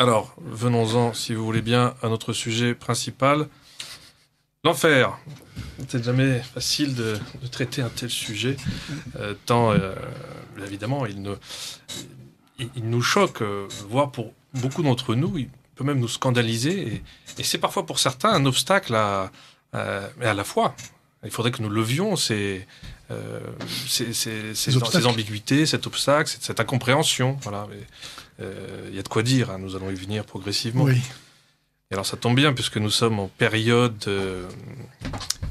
Alors, venons-en, si vous voulez bien, à notre sujet principal. L'enfer. C'est jamais facile de, traiter un tel sujet, euh, tant euh, évidemment il, nous choque, euh, voire pour beaucoup d'entre nous, il peut même nous scandaliser, et, c'est parfois pour certains un obstacle à, à la foi, il faudrait que nous levions ces, euh, ces, ambiguïtés, cet obstacle, cette, incompréhension. Voilà. Euh, il y a de quoi dire, hein. nous allons y venir progressivement. Oui. Et alors ça tombe bien, puisque nous sommes en période, euh,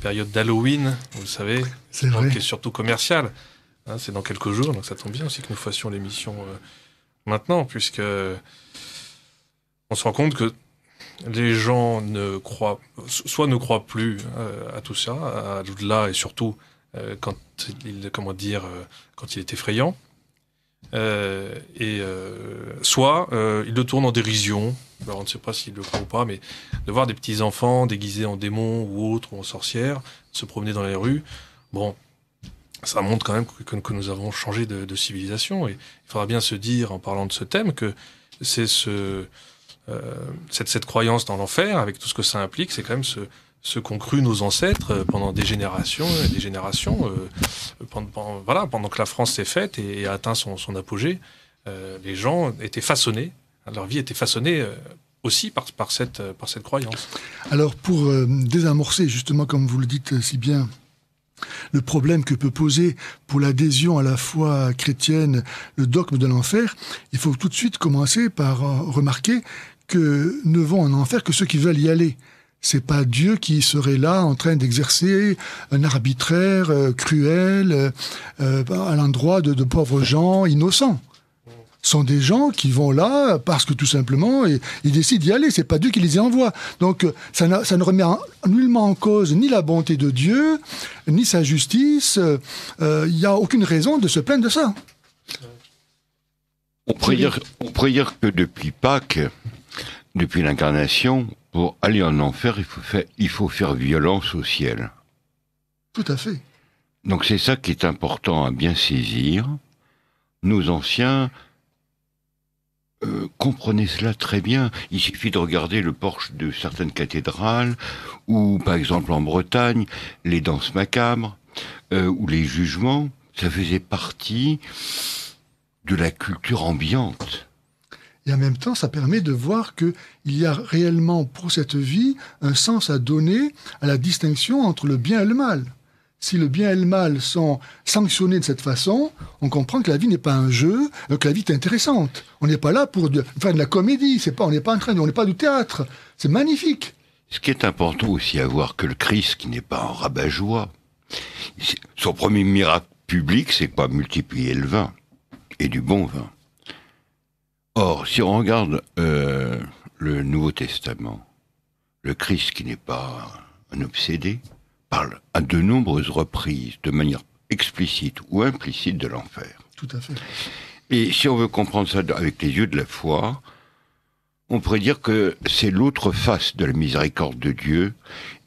période d'Halloween, vous le savez, c'est qui est surtout commerciale. Hein. c'est dans quelques jours, donc ça tombe bien aussi que nous fassions l'émission maintenant, puisque on se rend compte que les gens ne croient, soit ne croient plus euh, à tout ça, à l'au-delà et surtout euh, quand il, comment dire, euh, quand il est effrayant, et soit ils il le tournent en dérision. Alors ben, on ne sait pas s'ils le croient ou pas, mais de voir des petits enfants déguisés en démons ou autres ou en sorcières se promener dans les rues, bon, ça montre quand même que, nous avons changé de, civilisation. Et il faudra bien se dire, en parlant de ce thème, que c'est ce euh, cette, cette, croyance dans l'enfer, avec tout ce que ça implique, c'est quand même ce, qu'ont cru nos ancêtres euh, pendant des générations et des générations, euh, pendant, voilà, pendant que la France s'est faite et, a atteint son, apogée, les gens étaient façonnés, hein, leur vie était façonnée aussi par, par, cette, par cette croyance. Alors pour désamorcer justement, comme vous le dites si bien, le problème que peut poser pour l'adhésion à la foi chrétienne le dogme de l'enfer, il faut tout de suite commencer par remarquer que ne vont en enfer que ceux qui veulent y aller. C'est pas Dieu qui serait là en train d'exercer un arbitraire euh, cruel euh, euh, à l'endroit de, pauvres gens innocents. Ce sont des gens qui vont là parce que tout simplement ils, décident d'y aller. C'est pas Dieu qui les y envoie. Donc ça, ne remet nullement en cause ni la bonté de Dieu ni sa justice. Il n'y a aucune raison de se plaindre de ça. On prie on que depuis Pâques, depuis l'incarnation, pour aller en enfer, il faut faire, violence au ciel. Tout à fait. Donc c'est ça qui est important à bien saisir. Nos anciens euh, comprenaient cela très bien. Il suffit de regarder le porche de certaines cathédrales, ou par exemple en Bretagne, les danses macabres, euh, ou les jugements, ça faisait partie de la culture ambiante. Et en même temps, ça permet de voir qu'il y a réellement pour cette vie un sens à donner à la distinction entre le bien et le mal. Si le bien et le mal sont sanctionnés de cette façon, on comprend que la vie n'est pas un jeu, euh, que la vie est intéressante. On n'est pas là pour faire de la comédie, c'est pas, on n'est pas en train, de, on n'est pas du théâtre. C'est magnifique. Ce qui est important aussi à voir que le Christ, qui n'est pas un rabat-joie, son premier miracle public, c'est pas multiplier le vin et du bon vin. Or, si on regarde euh, le Nouveau Testament, le Christ qui n'est pas un obsédé parle à de nombreuses reprises, de manière explicite ou implicite, de l'enfer. Tout à fait. Et si on veut comprendre ça avec les yeux de la foi, on pourrait dire que c'est l'autre face de la miséricorde de Dieu,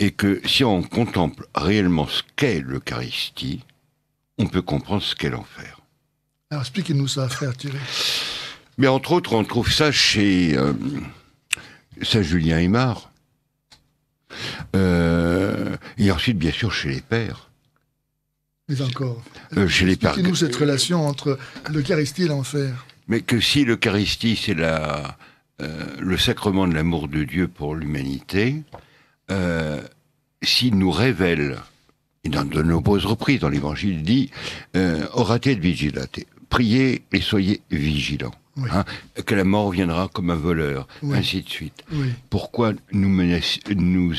et que si on contemple réellement ce qu'est l'Eucharistie, on peut comprendre ce qu'est l'enfer. Alors expliquez-nous ça, frère Thierry. Mais entre autres, on trouve ça chez euh, Saint Julien Aymar. Euh, et ensuite, bien sûr, chez les pères. Mais encore. Euh, chez les pères. nous cette relation entre l'Eucharistie et l'enfer. Mais que si l'Eucharistie, c'est la, le sacrement de l'amour de Dieu pour l'humanité, s'il nous révèle, et dans de nombreuses reprises dans l'Évangile, il dit Orate vigilate priez et soyez vigilants. Hein, que la mort viendra comme un voleur, ainsi de suite. Pourquoi nous,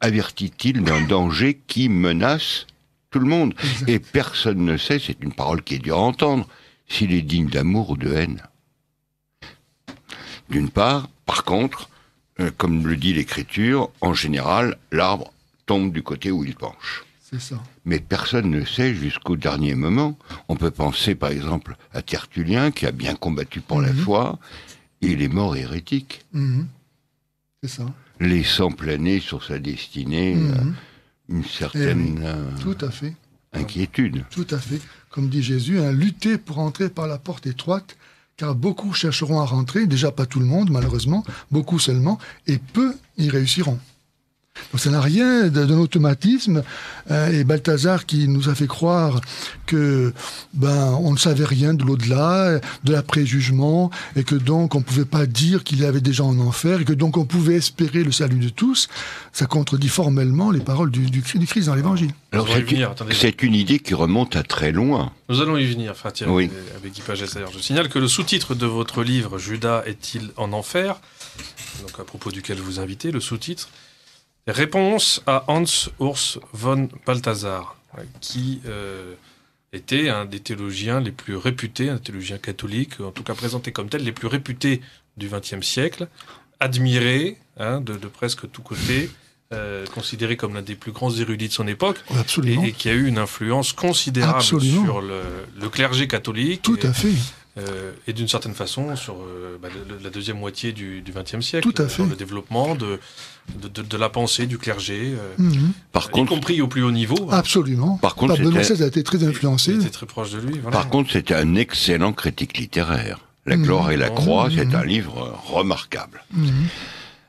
avertit-il d'un danger qui menace tout le monde Et personne ne sait, c'est une parole qui est dure à entendre, s'il est digne d'amour ou de haine. D'une part, par contre, euh, comme le dit l'Écriture, en général, l'arbre tombe du côté où il penche. Mais personne ne sait jusqu'au dernier moment. On peut penser par exemple à Tertullien qui a bien combattu pour la mhm. foi. Il est mort hérétique. Mhm. C'est ça. Laissant planer sur sa destinée mhm. euh, une certaine eh euh, inquiétude. Tout à fait. Comme dit Jésus, à hein, lutter pour entrer par la porte étroite, car beaucoup chercheront à rentrer, déjà pas tout le monde malheureusement, beaucoup seulement, et peu y réussiront. Donc ça n'a rien d'un automatisme. Euh, et Balthazar qui nous a fait croire que ben on ne savait rien de l'au-delà, de l'après-jugement, et que donc on ne pouvait pas dire qu'il y avait des gens en enfer, et que donc on pouvait espérer le salut de tous, ça contredit formellement les paroles du, Christ dans l'Évangile. Alors c'est une idée qui remonte à très loin. Nous allons y venir, enfin, tiens, oui. avec Guy D'ailleurs, je signale que le sous-titre de votre livre, Judas est-il en enfer, donc à propos duquel vous invitez, le sous-titre Réponse à Hans Urs von Balthasar, euh, qui euh, était un des théologiens les plus réputés, un théologien catholique, en tout cas présenté comme tel, les plus réputés du XXe siècle, admiré hein, de, presque tous côtés, euh, considéré comme l'un des plus grands érudits de son époque, et, qui a eu une influence considérable sur le, clergé catholique. Tout à fait. Euh, et d'une certaine façon sur euh, bah, la deuxième moitié du XXe siècle, Tout à euh, fait. Sur le développement de, de, la pensée du clergé, mhm. Par contre, y compris au plus haut niveau. Hein. Absolument. Par contre, Benoît XVI a été très influencé. Il, était très proche de lui. Par contre, c'était un excellent critique littéraire. La mhm. gloire et la croix, mhm. c'est un livre remarquable.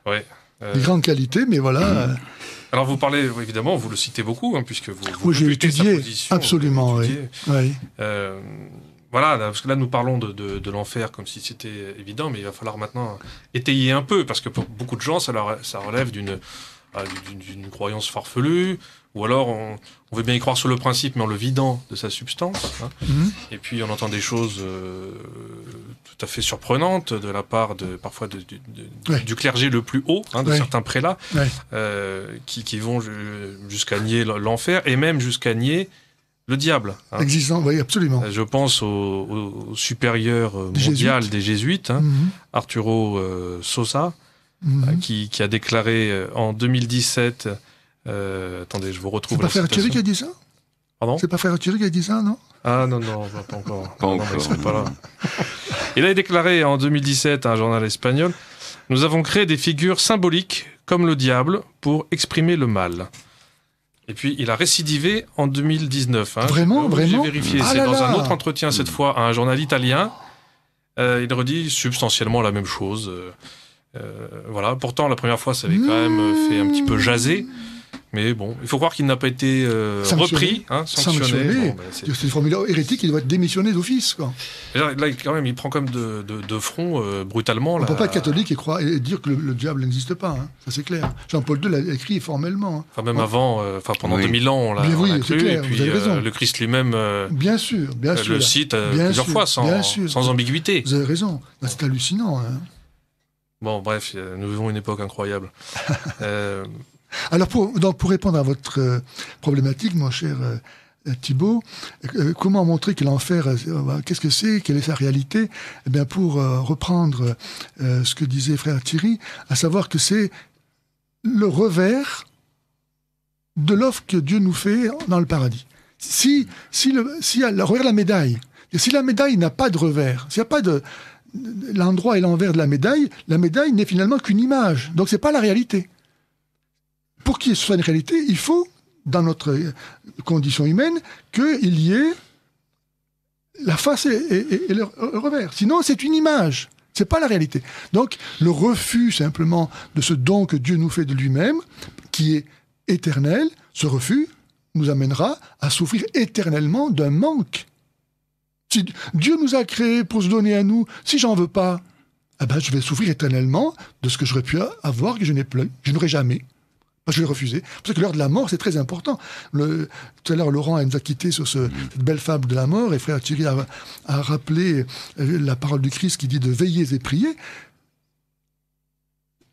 Ouais. De grande qualité, mais voilà. Alors vous parlez évidemment, vous le citez beaucoup, hein, puisque vous, vous oui, j'ai étudié, absolument, oui. oui voilà, parce que là nous parlons de, l'enfer comme si c'était évident, mais il va falloir maintenant étayer un peu, parce que pour beaucoup de gens, ça, relève ah, d'une croyance farfelue, ou alors on, veut bien y croire sur le principe, mais en le vidant de sa substance. Hein. Mhm. Et puis on entend des choses euh, tout à fait surprenantes de la part de parfois du clergé le plus haut, hein, de certains prélats, euh, qui, vont jusqu'à nier l'enfer et même jusqu'à nier le diable. Hein. Existant, oui, absolument. Euh, je pense au, supérieur euh, mondial des jésuites, hein, mhm. Arturo euh, Sosa, mhm. qui, a déclaré en 2017. attendez, je vous retrouve. C'est pas Frère qui a dit ça Pardon C'est pas Frère Thierry qui a dit ça, non Ah non, non, pas encore. pas encore. Il a déclaré en 2017 à un journal espagnol Nous avons créé des figures symboliques, comme le diable, pour exprimer le mal. Et puis il a récidivé en 2019. Hein. Vraiment, vraiment. J'ai vérifié. Ah c'est dans un autre entretien cette fois à un journal italien. Euh, il redit substantiellement la même chose. Euh, euh, voilà. Pourtant la première fois ça avait quand mmh. même fait un petit peu jaser. Mais bon, il faut croire qu'il n'a pas été euh, repris, hein, sanctionné. Bah, c'est une formule hérétique, il doit être démissionné d'office. Là, quand même, il prend comme de, de, front euh, brutalement. On ne peut pas être catholique et, croire, et dire que le, diable n'existe pas, hein. ça c'est clair. Jean-Paul II l'a écrit formellement. Hein. Enfin, même avant, euh, enfin pendant des 2000 ans, on l'a oui, et puis, le Christ lui-même bien sûr, le cite plusieurs fois, sans, ambiguïté. Vous avez raison, bah, c'est hallucinant. Bon, bref, nous vivons une époque incroyable. Alors, pour, donc, pour répondre à votre euh, problématique, mon cher euh, Thibault, euh, comment montrer que l'enfer, qu'est-ce que c'est, quelle est sa réalité Eh bien, pour reprendre ce que disait frère Thierry, à savoir que c'est le revers de l'offre que Dieu nous fait dans le paradis. Si, si, regarde la médaille. si la médaille n'a pas de revers, s'il n'y a pas de l'endroit et l'envers de la médaille, la médaille n'est finalement qu'une image. Donc ce n'est pas la réalité pour qu'il soit une réalité, il faut, dans notre condition humaine, qu'il y ait la face et, le revers. Sinon, c'est une image. C'est pas la réalité. Donc, le refus simplement de ce don que Dieu nous fait de lui-même, qui est éternel, ce refus nous amènera à souffrir éternellement d'un manque. Si Dieu nous a créés pour se donner à nous, si j'en veux pas, eh ben je vais souffrir éternellement de ce que j'aurais pu avoir que je n'ai plus, que je n'aurai jamais je l'ai refusé. Parce que l'heure de la mort, c'est très important. tout à l'heure, Laurent nous a quitté sur mm. cette belle fable de la mort, et frère Thierry a, rappelé euh, la parole du Christ qui dit de veiller et prier.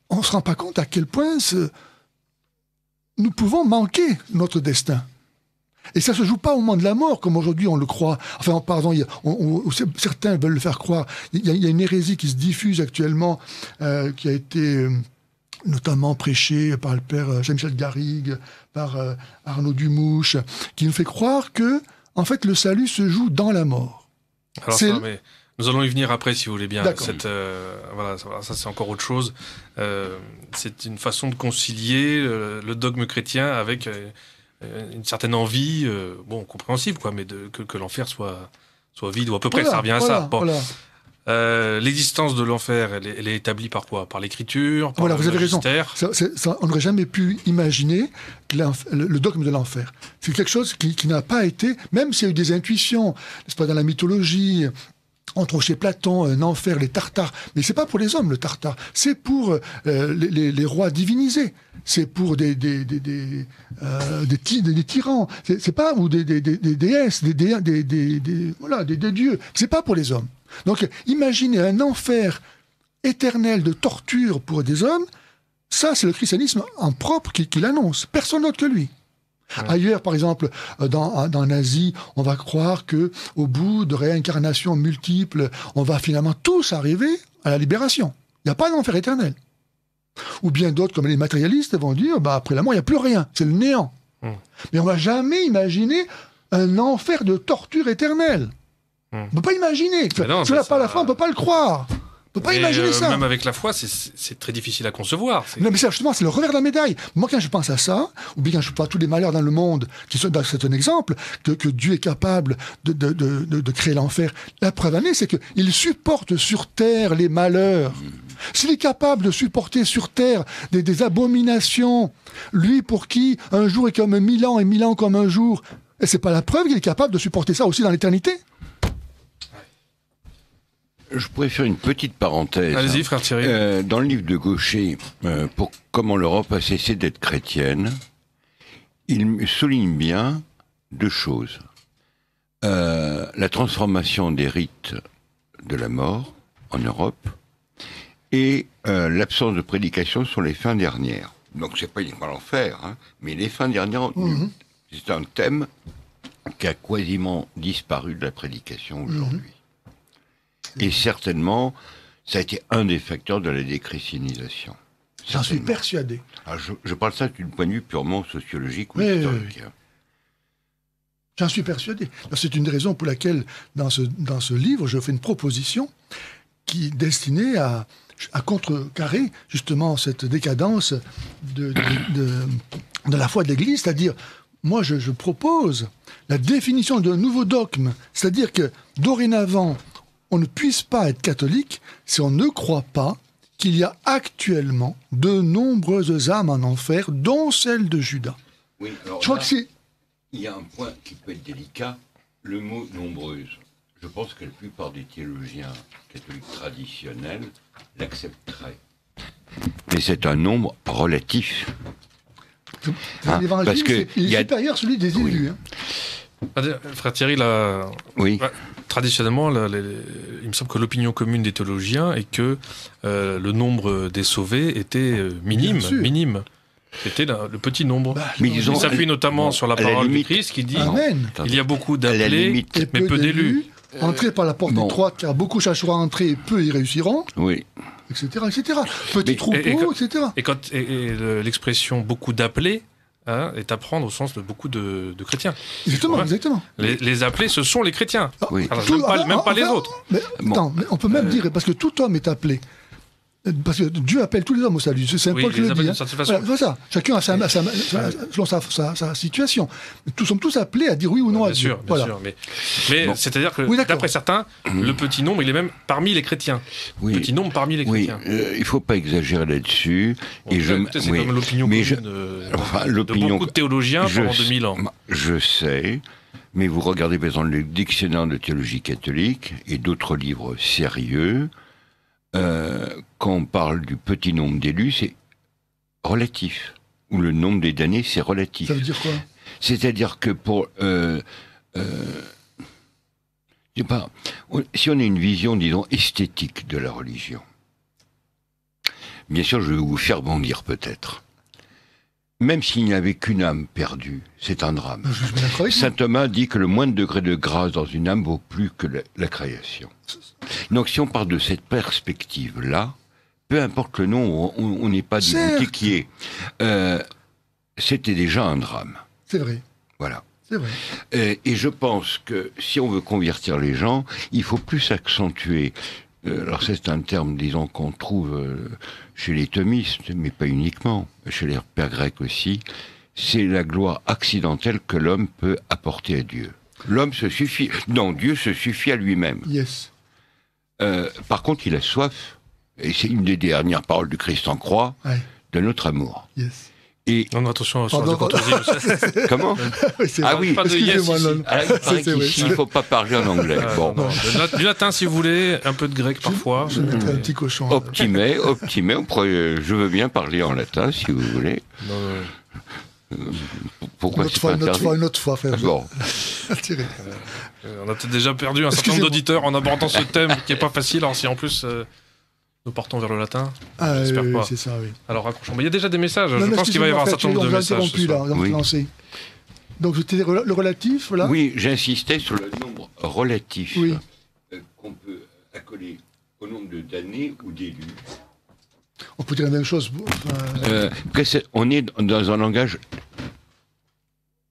On ne se rend pas compte à quel point nous pouvons manquer notre destin. Et ça ne se joue pas au moment de la mort, comme aujourd'hui on le croit. Enfin, pardon, certains veulent le faire croire. Il y, a, une hérésie qui se diffuse actuellement, euh, qui a été euh, notamment prêché par le père Jean-Michel euh, Garrigue, par euh, Arnaud Dumouche, qui nous fait croire que, en fait, le salut se joue dans la mort. Alors nous allons y venir après, si vous voulez bien. Cette, euh, voilà, ça, c'est encore autre chose. c'est une façon de concilier le dogme chrétien avec une certaine envie, bon, compréhensible, quoi, mais de, que, l'enfer soit, vide, ou à peu près, ça revient à ça. Euh, L'existence de l'enfer, elle, est établie par quoi Par l'écriture Voilà, vous avez raison. ça, on n'aurait jamais pu imaginer le, dogme de l'enfer. C'est quelque chose qui, n'a pas été, même s'il y a eu des intuitions, n'est-ce pas, dans la mythologie, entre chez Platon un euh, enfer, les Tartares. Mais c'est pas pour les hommes, le Tartare. C'est pour euh, les, rois divinisés. C'est pour des, des, des, tyrans. C'est pas, ou des, déesses, des, des, des dieux. C'est pas pour les hommes. Donc imaginez un enfer éternel de torture pour des hommes, ça c'est le christianisme en propre qui, l'annonce, personne d'autre que lui. Ailleurs, par exemple, euh, dans, euh, dans l'Asie, on va croire que au bout de réincarnations multiples, on va finalement tous arriver à la libération. Il n'y a pas d'enfer éternel. Ou bien d'autres, comme les matérialistes, vont dire bah, après la mort, il n'y a plus rien, c'est le néant. Hmm. Mais on ne va jamais imaginer un enfer de torture éternelle. Hmm. On peut pas imaginer. tu n'a pas la foi, on peut pas le croire. On peut pas imaginer euh, ça. Même avec la foi, c'est très difficile à concevoir. Non, mais justement, c'est le revers de la médaille. Moi, quand je pense à ça, ou bien quand je pense à tous les malheurs dans le monde, qui sont, bah, c'est un exemple, que, Dieu est capable de, créer l'enfer. La preuve année est, c'est qu'il supporte sur terre les malheurs. S'il est capable de supporter sur terre des, des abominations, lui pour qui un jour est comme mille ans et mille ans comme un jour, et c'est pas la preuve qu'il est capable de supporter ça aussi dans l'éternité je pourrais faire une petite parenthèse. Allez-y, hein. frère Thierry. Euh, dans le livre de Gaucher, euh, pour Comment l'Europe a cessé d'être chrétienne, il souligne bien deux choses. Euh, la transformation des rites de la mort en Europe et l'absence de prédication sur les fins dernières. Donc, c'est pas uniquement l'enfer, hein, mais les fins dernières, mhm. c'est un thème qui a quasiment disparu de la prédication aujourd'hui. Et certainement, ça a été un des facteurs de la déchristianisation. J'en suis persuadé. Ah, je, parle ça d'une point de vue purement sociologique ou historique. J'en suis persuadé. C'est une raison pour laquelle, dans ce, dans ce livre, je fais une proposition qui est destinée à, à contrecarrer justement cette décadence de, de, la foi de l'Église, c'est-à-dire moi je, propose la définition d'un nouveau dogme, c'est-à-dire que dorénavant, on ne puisse pas être catholique si on ne croit pas qu'il y a actuellement de nombreuses âmes en enfer, dont celle de Judas. Oui, Il y a un point qui peut être délicat, le mot nombreuse. Je pense que la plupart des théologiens catholiques traditionnels l'accepteraient. Mais c'est un nombre relatif. Hein, parce que il est a... supérieur celui des élus. Hein. Ah, Frère Thierry, là, oui traditionnellement, il me semble que l'opinion commune des théologiens est que euh, le nombre des sauvés était euh, minime, minime. C'était le petit nombre. Bah, mais notamment sur la parole de Christ qui dit Amen. il y a beaucoup d'appelés, mais peu d'élus. Euh, entrer par la porte étroite, car beaucoup chercheront à entrer et peu y réussiront. Oui. Etc. etc. Petit troupeau, etc. Et, quand, l'expression beaucoup d'appelés hein, est à au sens de beaucoup de, chrétiens. Exactement, exactement. Les, les, appelés, ce sont les chrétiens. Ah, ah, même ah, pas, les autres. on peut même euh, dire, parce que tout homme est appelé. Parce que Dieu appelle tous les hommes au salut, c'est Saint oui, Paul qui le dit. Hein. ça. Chacun a sa, situation. Nous sommes tous appelés à dire oui ou non à sûr, Dieu. Bien sûr, mais, c'est-à-dire que, d'après certains, le petit nombre, il est même parmi les chrétiens. petit nombre parmi les chrétiens. Euh, il ne faut pas exagérer là-dessus. je, c'est comme l'opinion commune euh, de, beaucoup de théologiens pendant 2000 ans. Je sais. Mais vous regardez par exemple le dictionnaire de théologie catholique et d'autres livres sérieux, euh, quand on parle du petit nombre d'élus, c'est relatif. Ou le nombre des damnés, c'est relatif. Ça veut dire quoi C'est-à-dire que pour... Euh, euh pas, si on a une vision, disons, esthétique de la religion, bien sûr, je vais vous faire bondir peut-être même s'il n'y avait qu'une âme perdue, c'est un drame. Saint Thomas dit que le moindre degré de grâce dans une âme vaut plus que la, création. Donc si on part de cette perspective-là, peu importe le nom, on n'est pas du boutiquier. Euh, C'était déjà un drame. C'est vrai. Voilà. Vrai. Et, euh, et je pense que si on veut convertir les gens, il faut plus accentuer euh, alors c'est un terme, disons, qu'on trouve euh, chez les thomistes, mais pas uniquement, chez les pères grecs aussi, c'est la gloire accidentelle que l'homme peut apporter à Dieu. L'homme se suffit, non, Dieu se suffit à lui-même. Yes. Euh, par contre, il a soif, et c'est une des dernières paroles du Christ en croix, de notre amour. Yes. Et non, attention, change de Comment Ah oui, pas de yes il ne faut pas parler en anglais. Ah, bon. du latin, hein, si vous voulez, un peu de grec parfois. Je, je un petit cochon. Optime, optime, je veux bien parler en latin, si vous voulez. Non, euh, pourquoi une autre, fois, une autre fois, une autre fois, frère. Ah, euh, on a déjà perdu un certain nombre d'auditeurs en abordant ce thème qui n'est pas facile, alors hein, si en plus... Euh, nous partons vers le latin ah, J'espère pas. C'est ça, oui. Alors raccrochons. Mais il y a déjà des messages. je pense qu'il va y avoir un certain nombre de messages. Ce Là, oui. Donc c'était le relatif, là Oui, j'insistais sur le nombre relatif oui. Euh, qu'on peut accoler au nombre d'années ou d'élus. On peut dire la même chose. Euh, on est dans un langage,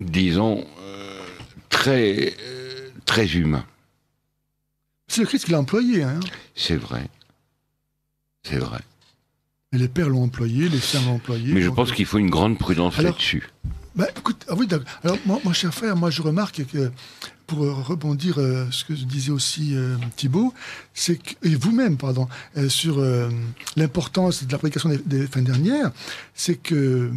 disons, euh, très, euh, très humain. C'est le Christ qui l'a employé. Hein. C'est vrai. C'est vrai. Mais les pères l'ont employé, les sœurs l'ont employé. Mais je pense euh, qu'il faut une grande prudence là-dessus. Bah, écoute, ah alors mon, cher frère, moi je remarque que, pour euh, rebondir euh, ce que disait aussi Thibault, c'est et vous-même, pardon, sur l'importance de la prédication des, des fins dernières, c'est que,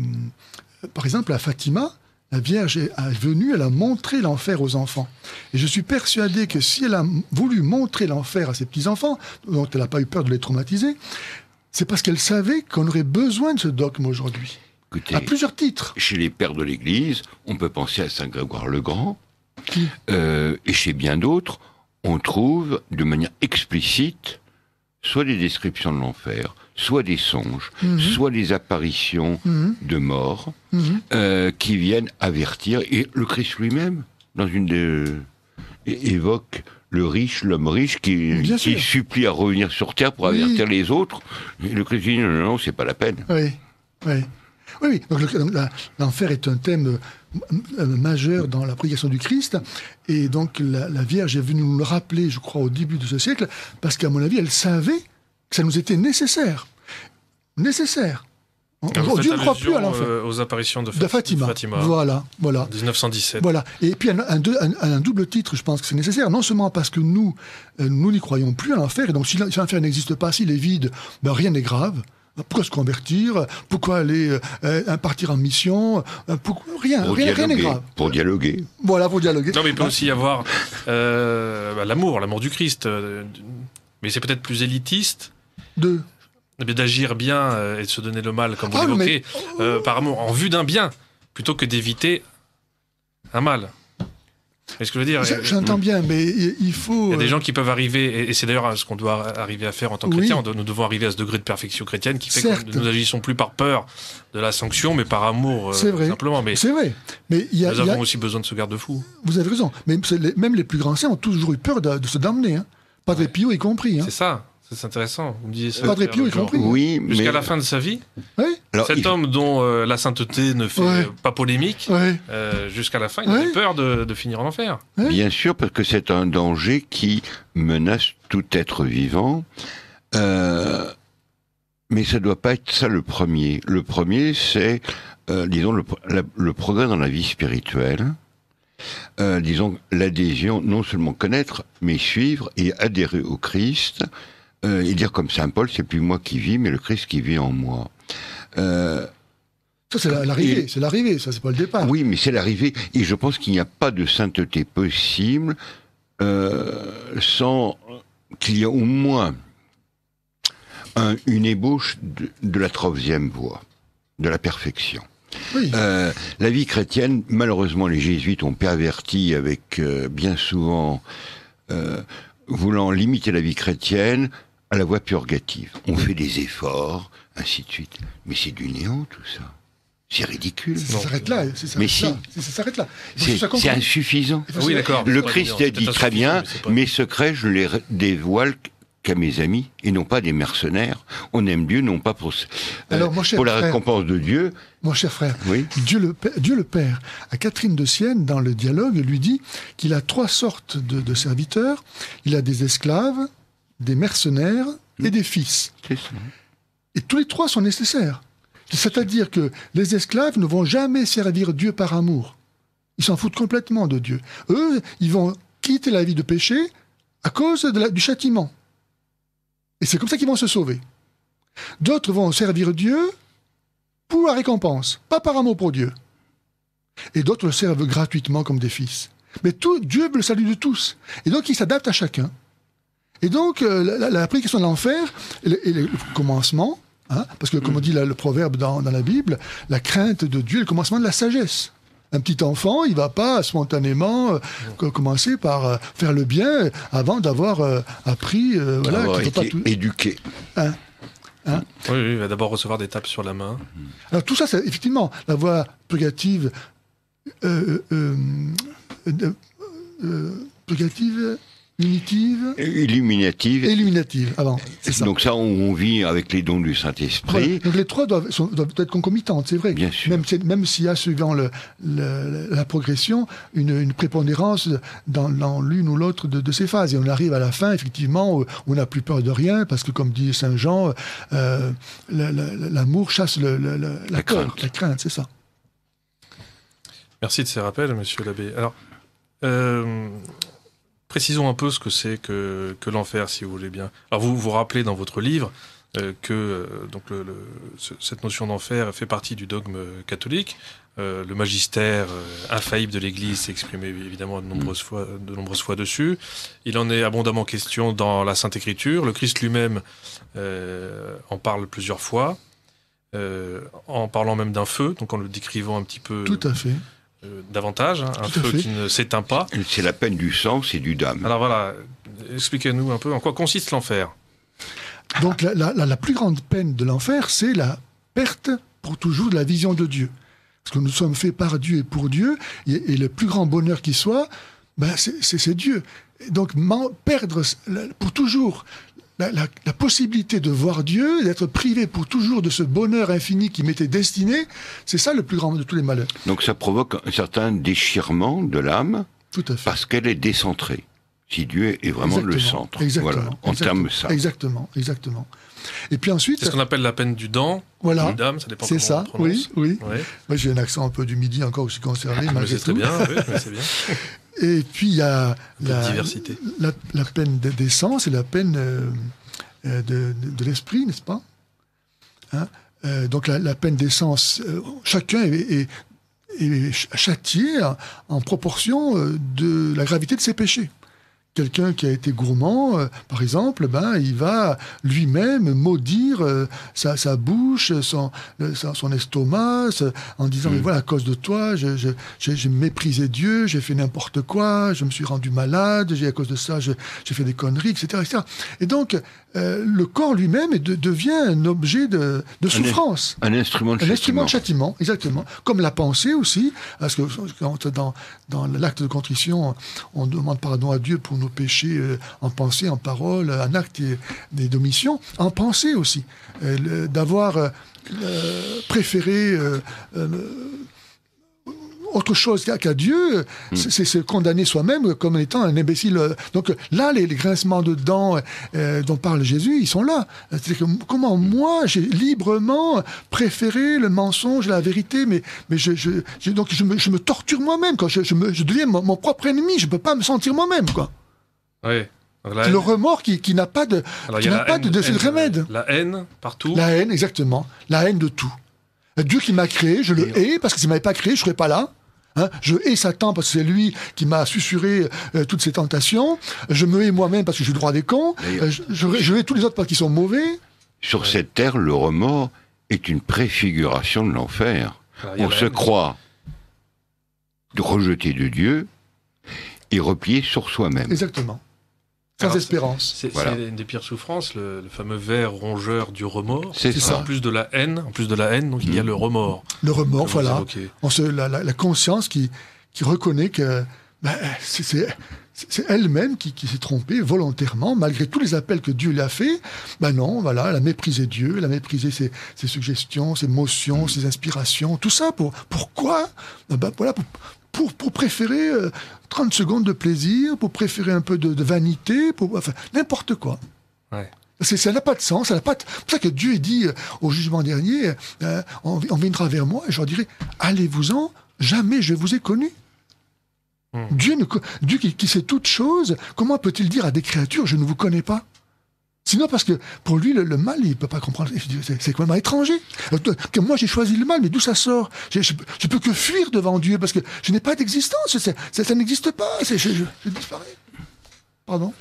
par exemple, à Fatima, la Vierge est venue, elle a montré l'enfer aux enfants. Et je suis persuadé que si elle a voulu montrer l'enfer à ses petits-enfants, dont elle n'a pas eu peur de les traumatiser, c'est parce qu'elle savait qu'on aurait besoin de ce dogme aujourd'hui. À plusieurs titres. Chez les pères de l'Église, on peut penser à Saint Grégoire le Grand. Euh, et chez bien d'autres, on trouve de manière explicite soit des descriptions de l'enfer, soit des songes, mhm. soit des apparitions mhm. de morts mhm. euh, qui viennent avertir. Et le Christ lui-même, dans une des, évoque le riche, l'homme riche, qui, supplie à revenir sur terre pour avertir les autres. Et le Christ dit non, non, c'est pas la peine. Oui, oui. Oui, donc l'enfer est un thème euh, euh, majeur dans la prédication du Christ. Et donc la Vierge est venue nous le rappeler, je crois, au début de ce siècle, parce qu'à mon avis, elle savait ça nous était nécessaire. Nécessaire. Ah, ne croit plus à l'enfer. Euh, aux apparitions de, Fatima. de, Fatima. Voilà, voilà. 1917. Voilà. Et puis un, un, double titre, je pense que c'est nécessaire, non seulement parce que nous, euh, nous n'y croyons plus à l'enfer, et donc si l'enfer n'existe pas, s'il est vide, ben, rien n'est grave. Pourquoi se convertir Pourquoi aller euh, partir en mission Rien, rien, n'est grave. Pour dialoguer. Voilà, pour dialoguer. Non, mais il peut hein? aussi y avoir bah, l'amour, l'amour du Christ. mais c'est peut-être plus élitiste de eh D'agir bien euh, et de se donner le mal, comme vous ah, l'évoquez, euh, par amour, en vue d'un bien, plutôt que d'éviter un mal. Est-ce que je veux dire J'entends bien, mais il faut. Il y a des euh, gens qui peuvent arriver, et c'est d'ailleurs ce qu'on doit arriver à faire en tant que chrétien. Nous devons arriver à ce degré de perfection chrétienne qui fait que nous agissons plus par peur de la sanction, mais par amour simplement. Mais c'est vrai. Mais nous avons aussi besoin de ce garde-fou. Vous avez raison. Mais même les plus grands saints ont toujours eu peur de, se damner. Hein. Padre Pio y compris. Hein. C'est ça. C'est intéressant. Vous me disiez ça. Oui, Jusqu'à la fin de sa vie. Oui. cet homme dont euh, la sainteté ne fait pas polémique, euh, jusqu'à la fin, il a avait peur de, finir en enfer. Bien sûr, parce que c'est un danger qui menace tout être vivant. Euh, mais ça ne doit pas être ça le premier. Le premier, c'est, disons, le, le, progrès dans la vie spirituelle. disons, l'adhésion, non seulement connaître, mais suivre et adhérer au Christ, euh, et dire comme saint Paul, c'est plus moi qui vis, mais le Christ qui vit en moi. Euh, ça, c'est l'arrivée, c'est l'arrivée, ça, c'est pas le départ. Oui, mais c'est l'arrivée. Et je pense qu'il n'y a pas de sainteté possible euh, sans qu'il y ait au moins une ébauche de, la troisième voie, de la perfection. la vie chrétienne, malheureusement, les jésuites ont perverti avec bien souvent, voulant limiter la vie chrétienne, à la voie purgative. On fait des efforts, ainsi de suite. Mais c'est du néant tout ça. C'est ridicule. ça s'arrête là, mais si. ça s'arrête là. C'est insuffisant. Le Christ a dit très bien, mes secrets, je les dévoile qu'à mes amis et non pas des mercenaires. On aime Dieu non pas pour, euh, la récompense de Dieu. Mon cher frère, Dieu, le, Père, à Catherine de Sienne, dans le dialogue, lui dit qu'il a trois sortes de, de serviteurs. Il a des esclaves, des mercenaires et mm. des fils. Et tous les trois sont nécessaires. C'est-à-dire que les esclaves ne vont jamais servir Dieu par amour. Ils s'en foutent complètement de Dieu. Eux, ils vont quitter la vie de péché à cause du châtiment. Et c'est comme ça qu'ils vont se sauver. D'autres vont servir Dieu pour la récompense, pas par amour pour Dieu. Et d'autres le servent gratuitement comme des fils. Mais Dieu veut le salut de tous. Et donc il s'adapte à chacun. Et donc, euh, la, la, de l'enfer, et, le, commencement, hein, parce que comme on dit le proverbe dans, la Bible, la crainte de Dieu est le commencement de la sagesse. Un petit enfant, il ne va pas spontanément euh, commencer par euh, faire le bien avant d'avoir appris, voilà, été éduqué. Hein. Hein. oui, il va d'abord recevoir des tapes sur la main. Mmh. Alors tout ça, c'est effectivement la voie purgative. purgative Illuminative. Illuminative, avant. Ah ça. Donc ça, on, vit avec les dons du Saint-Esprit. Donc les trois doivent, sont, doivent être concomitantes, c'est vrai. Bien sûr. Même, s'il y a, suivant le, la progression, une, prépondérance dans, l'une ou l'autre de, ces phases. Et on arrive à la fin, effectivement, où on n'a plus peur de rien, parce que comme dit Saint Jean, euh, l'amour chasse le, la, crainte. La crainte, c'est ça. Merci de ces rappels, monsieur l'abbé. Alors, euh, Précisons un peu ce que c'est que, que l'enfer, si vous voulez bien. Alors vous vous rappelez dans votre livre euh, que euh, donc le, cette notion d'enfer fait partie du dogme euh, catholique. le magistère infaillible de l'Église s'est exprimé évidemment de nombreuses, mm. fois, de nombreuses fois dessus. Il en est abondamment question dans la Sainte Écriture. Le Christ lui-même en parle plusieurs fois, en parlant même d'un feu, donc en le décrivant un petit peu. Tout à fait. Euh, davantage, hein, un feu qui ne s'éteint pas. C'est la peine du sang, c'est du dame. Alors voilà, expliquez-nous un peu en quoi consiste l'enfer. Donc la, plus grande peine de l'enfer, c'est la perte pour toujours de la vision de Dieu. Parce que nous sommes faits par Dieu et pour Dieu, et, le plus grand bonheur qui soit, ben, c'est Dieu. donc perdre pour toujours la, possibilité de voir Dieu, d'être privé pour toujours de ce bonheur infini qui m'était destiné, c'est ça le plus grand de tous les malheurs. Donc ça provoque un certain déchirement de l'âme, parce qu'elle est décentrée. Si Dieu est vraiment le centre, voilà, en termes ça. Exactement, exactement. Et puis ensuite. C'est ce qu'on appelle la peine du dent. Voilà. dame, ça dépend C'est ça, oui, oui. Moi, j'ai un accent un peu du midi encore, je suis concerné. c'est très bien, Et puis, il y a la, diversité. La, peine des et la peine euh, euh, de, l'esprit, n'est-ce pas hein, euh, Donc, la, peine d'essence, chacun est, est, châtié en proportion de la gravité de ses péchés. Quelqu'un qui a été gourmand, euh, par exemple, ben, il va lui-même maudire euh, sa, bouche, son, euh, son estomac, en disant, hmm. mais voilà, à cause de toi, j'ai méprisé Dieu, j'ai fait n'importe quoi, je me suis rendu malade, à cause de ça, j'ai fait des conneries, etc. Et donc, le corps lui-même devient un objet de, souffrance. Un, instrument de châtiment. exactement. Comme la pensée aussi, parce que quand dans, dans l'acte de contrition, on demande pardon à Dieu pour nous péché péché, euh, en pensée, en parole, en acte des domissions, en pensée aussi, euh, d'avoir euh, préféré autre chose qu'à Dieu, mm. c'est se condamner soi-même comme étant un imbécile. Donc là, les, grincements de dents dont parle Jésus, ils sont là. Que, comment moi, j'ai librement préféré le mensonge, la vérité, mais, mais je, donc je me, torture moi-même, je, deviens mon, propre ennemi, je ne peux pas me sentir moi-même. quoi le remords qui, n'a pas de, n'a pas de, remède. La haine partout. La haine, exactement. La haine de tout. Dieu qui m'a créé, je le hais parce que s'il m'avait pas créé, je serais pas là. Hein. je hais Satan parce que c'est lui qui m'a susurré euh, toutes ces tentations. Je me hais moi-même parce que je suis le droit des cons. Euh, euh, je, je, hais tous les autres parce qu'ils sont mauvais. Sur cette terre, le remords est une préfiguration de l'enfer. On se croit rejeté de Dieu et replié sur soi-même. Exactement sans espérance. C'est une des pires souffrances, le, fameux ver rongeur du remords. C'est ça. En plus de la haine, en plus de la haine, donc il y a mm. le remords. Le remords, voilà. On se, la, conscience qui, qui reconnaît que bah, c'est elle-même qui, s'est trompée volontairement, malgré tous les appels que Dieu lui a fait. Ben bah non, voilà, elle a méprisé Dieu, elle a méprisé ses, suggestions, ses motions, mm. ses inspirations, tout ça pour pourquoi bah, bah voilà, pour, pour, préférer 30 euh, secondes de plaisir, pour préférer un peu de, vanité, pour n'importe quoi. Ça n'a pas de sens, ça n'a pas C'est pour ça que Dieu dit euh, au jugement dernier, euh, on, viendra vers moi et je leur dirai, allez-vous-en, jamais je vous ai connu. Hmm. Dieu, qui, qui sait toutes choses, comment peut-il dire à des créatures, je ne vous connais pas Sinon, parce que pour lui, le, mal, il ne peut pas comprendre. C'est quand même étranger. Euh, que moi, j'ai choisi le mal, mais d'où ça sort je, ne peux que fuir devant Dieu parce que je n'ai pas d'existence. Ça, n'existe pas. Je, je, disparais. Pardon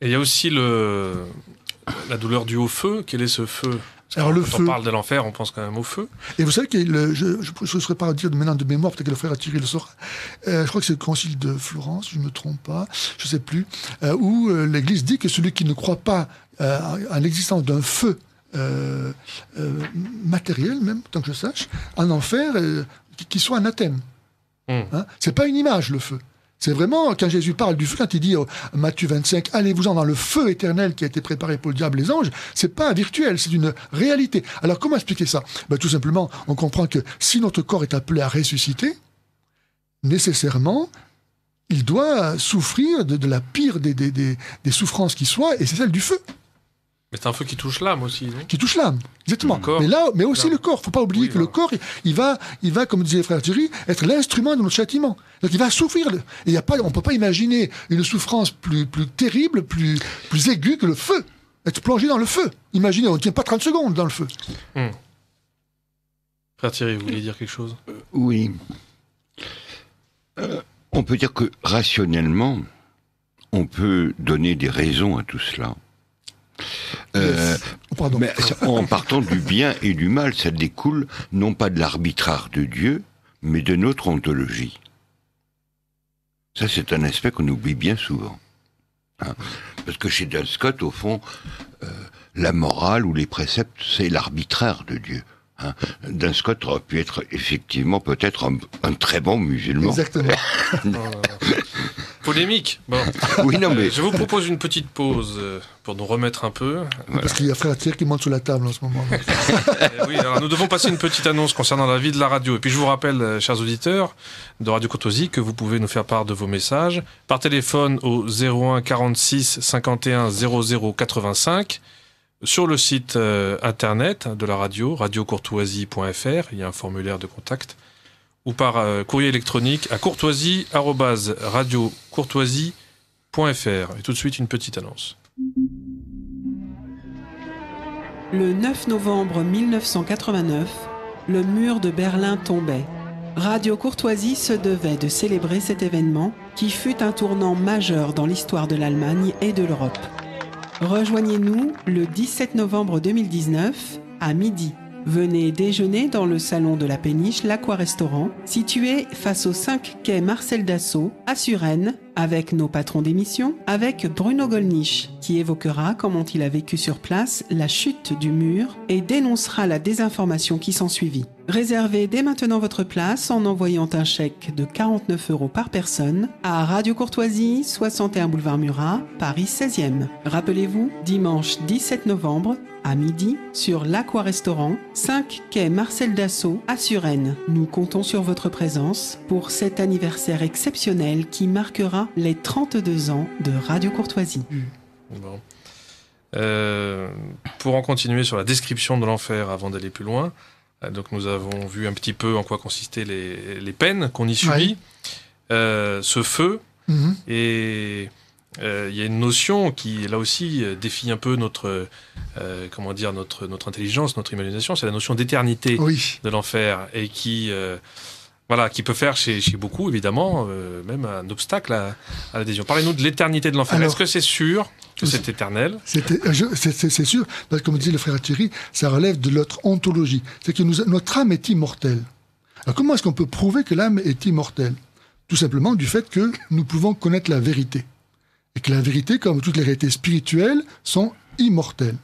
Et il y a aussi le, la douleur du haut feu. Quel est ce feu alors, quand on parle de l'enfer, on pense quand même au feu. Et vous savez que je ne saurais pas dire maintenant de mémoire, peut-être que le frère tiré le sort. Euh, je crois que c'est le concile de Florence, je ne me trompe pas, je ne sais plus, euh, où l'Église dit que celui qui ne croit pas euh, à l'existence d'un feu euh, euh, matériel, même, tant que je sache, un enfer qui soit un athème hmm. Hein c'est pas une image, le feu. C'est vraiment, quand Jésus parle du feu, quand il dit au Matthieu 25, allez-vous-en dans le feu éternel qui a été préparé pour le diable et les anges, c'est pas virtuel, c'est une réalité. Alors comment expliquer ça ben, Tout simplement, on comprend que si notre corps est appelé à ressusciter, nécessairement, il doit souffrir de, de la pire des, des, des, des souffrances qui soient, et c'est celle du feu c'est un feu qui touche l'âme aussi, non Qui touche l'âme, exactement. Mais là, mais aussi le corps. Faut pas oublier que le corps, il va, il va, comme disait frère Thierry, être l'instrument de notre châtiment. Donc il va souffrir. Et y a pas, on peut pas imaginer une souffrance plus, plus terrible, plus, plus aiguë que le feu. Être plongé dans le feu. Imaginez, on ne tient pas 30 secondes dans le feu. Hmm. Frère Thierry, vous voulez dire quelque chose euh, Oui. Euh, on peut dire que rationnellement, on peut donner des raisons à tout cela. Euh, oh, en partant du bien et du mal, ça découle non pas de l'arbitraire de Dieu, mais de notre ontologie. Ça, c'est un aspect qu'on oublie bien souvent. Hein. Parce que chez Duns Scott, au fond, euh, la morale ou les préceptes, c'est l'arbitraire de Dieu. Hein, Scott aurait pu être effectivement peut-être un, un, très bon musulman. Exactement. Oh Polémique. Bon. Oui, non, mais... Je vous propose une petite pause euh, pour nous remettre un peu. Parce qu'il y a Frère Thierry qui monte sous la table en ce moment. Eh oui, alors nous devons passer une petite annonce concernant la vie de la radio. Et puis je vous rappelle, euh, chers auditeurs de Radio Courtoisie, que vous pouvez nous faire part de vos messages par téléphone au 01 46 51 00 85 sur le site euh, internet de la radio, radiocourtoisie.fr, il y a un formulaire de contact ou par euh, courrier électronique à courtoisie.radiocourtoisie.fr. Et tout de suite, une petite annonce. Le 9 novembre 1989, le mur de Berlin tombait. Radio Courtoisie se devait de célébrer cet événement qui fut un tournant majeur dans l'histoire de l'Allemagne et de l'Europe. Rejoignez-nous le 17 novembre 2019 à midi. Venez déjeuner dans le salon de la péniche L'Aqua Restaurant, situé face aux 5 quais Marcel Dassault à Suresnes avec nos patrons d'émission, avec Bruno Gollnisch, qui évoquera comment il a vécu sur place la chute du mur et dénoncera la désinformation qui s'en suivit. Réservez dès maintenant votre place en envoyant un chèque de 49 euros par personne à Radio Courtoisie, 61 Boulevard Murat, Paris 16e. Rappelez-vous, dimanche 17 novembre, à midi, sur l'Aqua-Restaurant, 5 quai Marcel Dassault à Suresnes. Nous comptons sur votre présence pour cet anniversaire exceptionnel qui marquera les 32 ans de Radio Courtoisie. Mmh. Euh, pour en continuer sur la description de l'enfer avant d'aller plus loin, euh, donc nous avons vu un petit peu en quoi consistaient les, peines qu'on y subit, euh, ce feu, mmh. et il y a une notion qui là aussi défie un peu notre comment dire notre notre intelligence, notre imagination, c'est la notion d'éternité de l'enfer et qui voilà, qui peut faire chez, beaucoup, évidemment, euh, même un obstacle à, l'adhésion. Parlez-nous de l'éternité de l'enfer. Est-ce que c'est sûr que c'est éternel euh, C'est sûr, parce que comme disait le frère Thierry, ça relève de notre ontologie. C'est que notre âme est immortelle. Alors comment est-ce qu'on peut prouver que l'âme est immortelle Tout simplement du fait que nous pouvons connaître la vérité. Et que la vérité, comme toutes les vérités spirituelles, sont immortelles.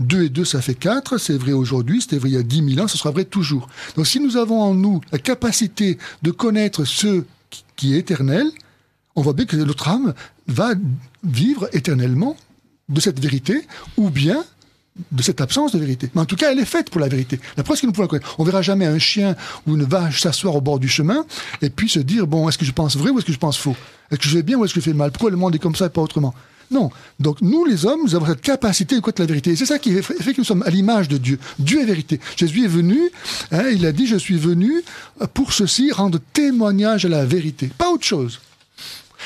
2 et 2, ça fait 4. C'est vrai aujourd'hui, c'était vrai il y a 10 000 ans, ce sera vrai toujours. Donc si nous avons en nous la capacité de connaître ce qui est éternel, on voit bien que notre âme va vivre éternellement de cette vérité, ou bien de cette absence de vérité. Mais en tout cas, elle est faite pour la vérité. La preuve, c'est que nous pouvons la connaître. On verra jamais un chien ou une vache s'asseoir au bord du chemin et puis se dire, bon, est-ce que je pense vrai ou est-ce que je pense faux Est-ce que je fais bien ou est-ce que je fais mal Pourquoi le monde est comme ça et pas autrement non. Donc nous, les hommes, nous avons cette capacité de connaître la vérité. c'est ça qui fait que nous sommes à l'image de Dieu. Dieu est vérité. Jésus est venu, hein, il a dit, je suis venu pour ceci, rendre témoignage à la vérité. Pas autre chose.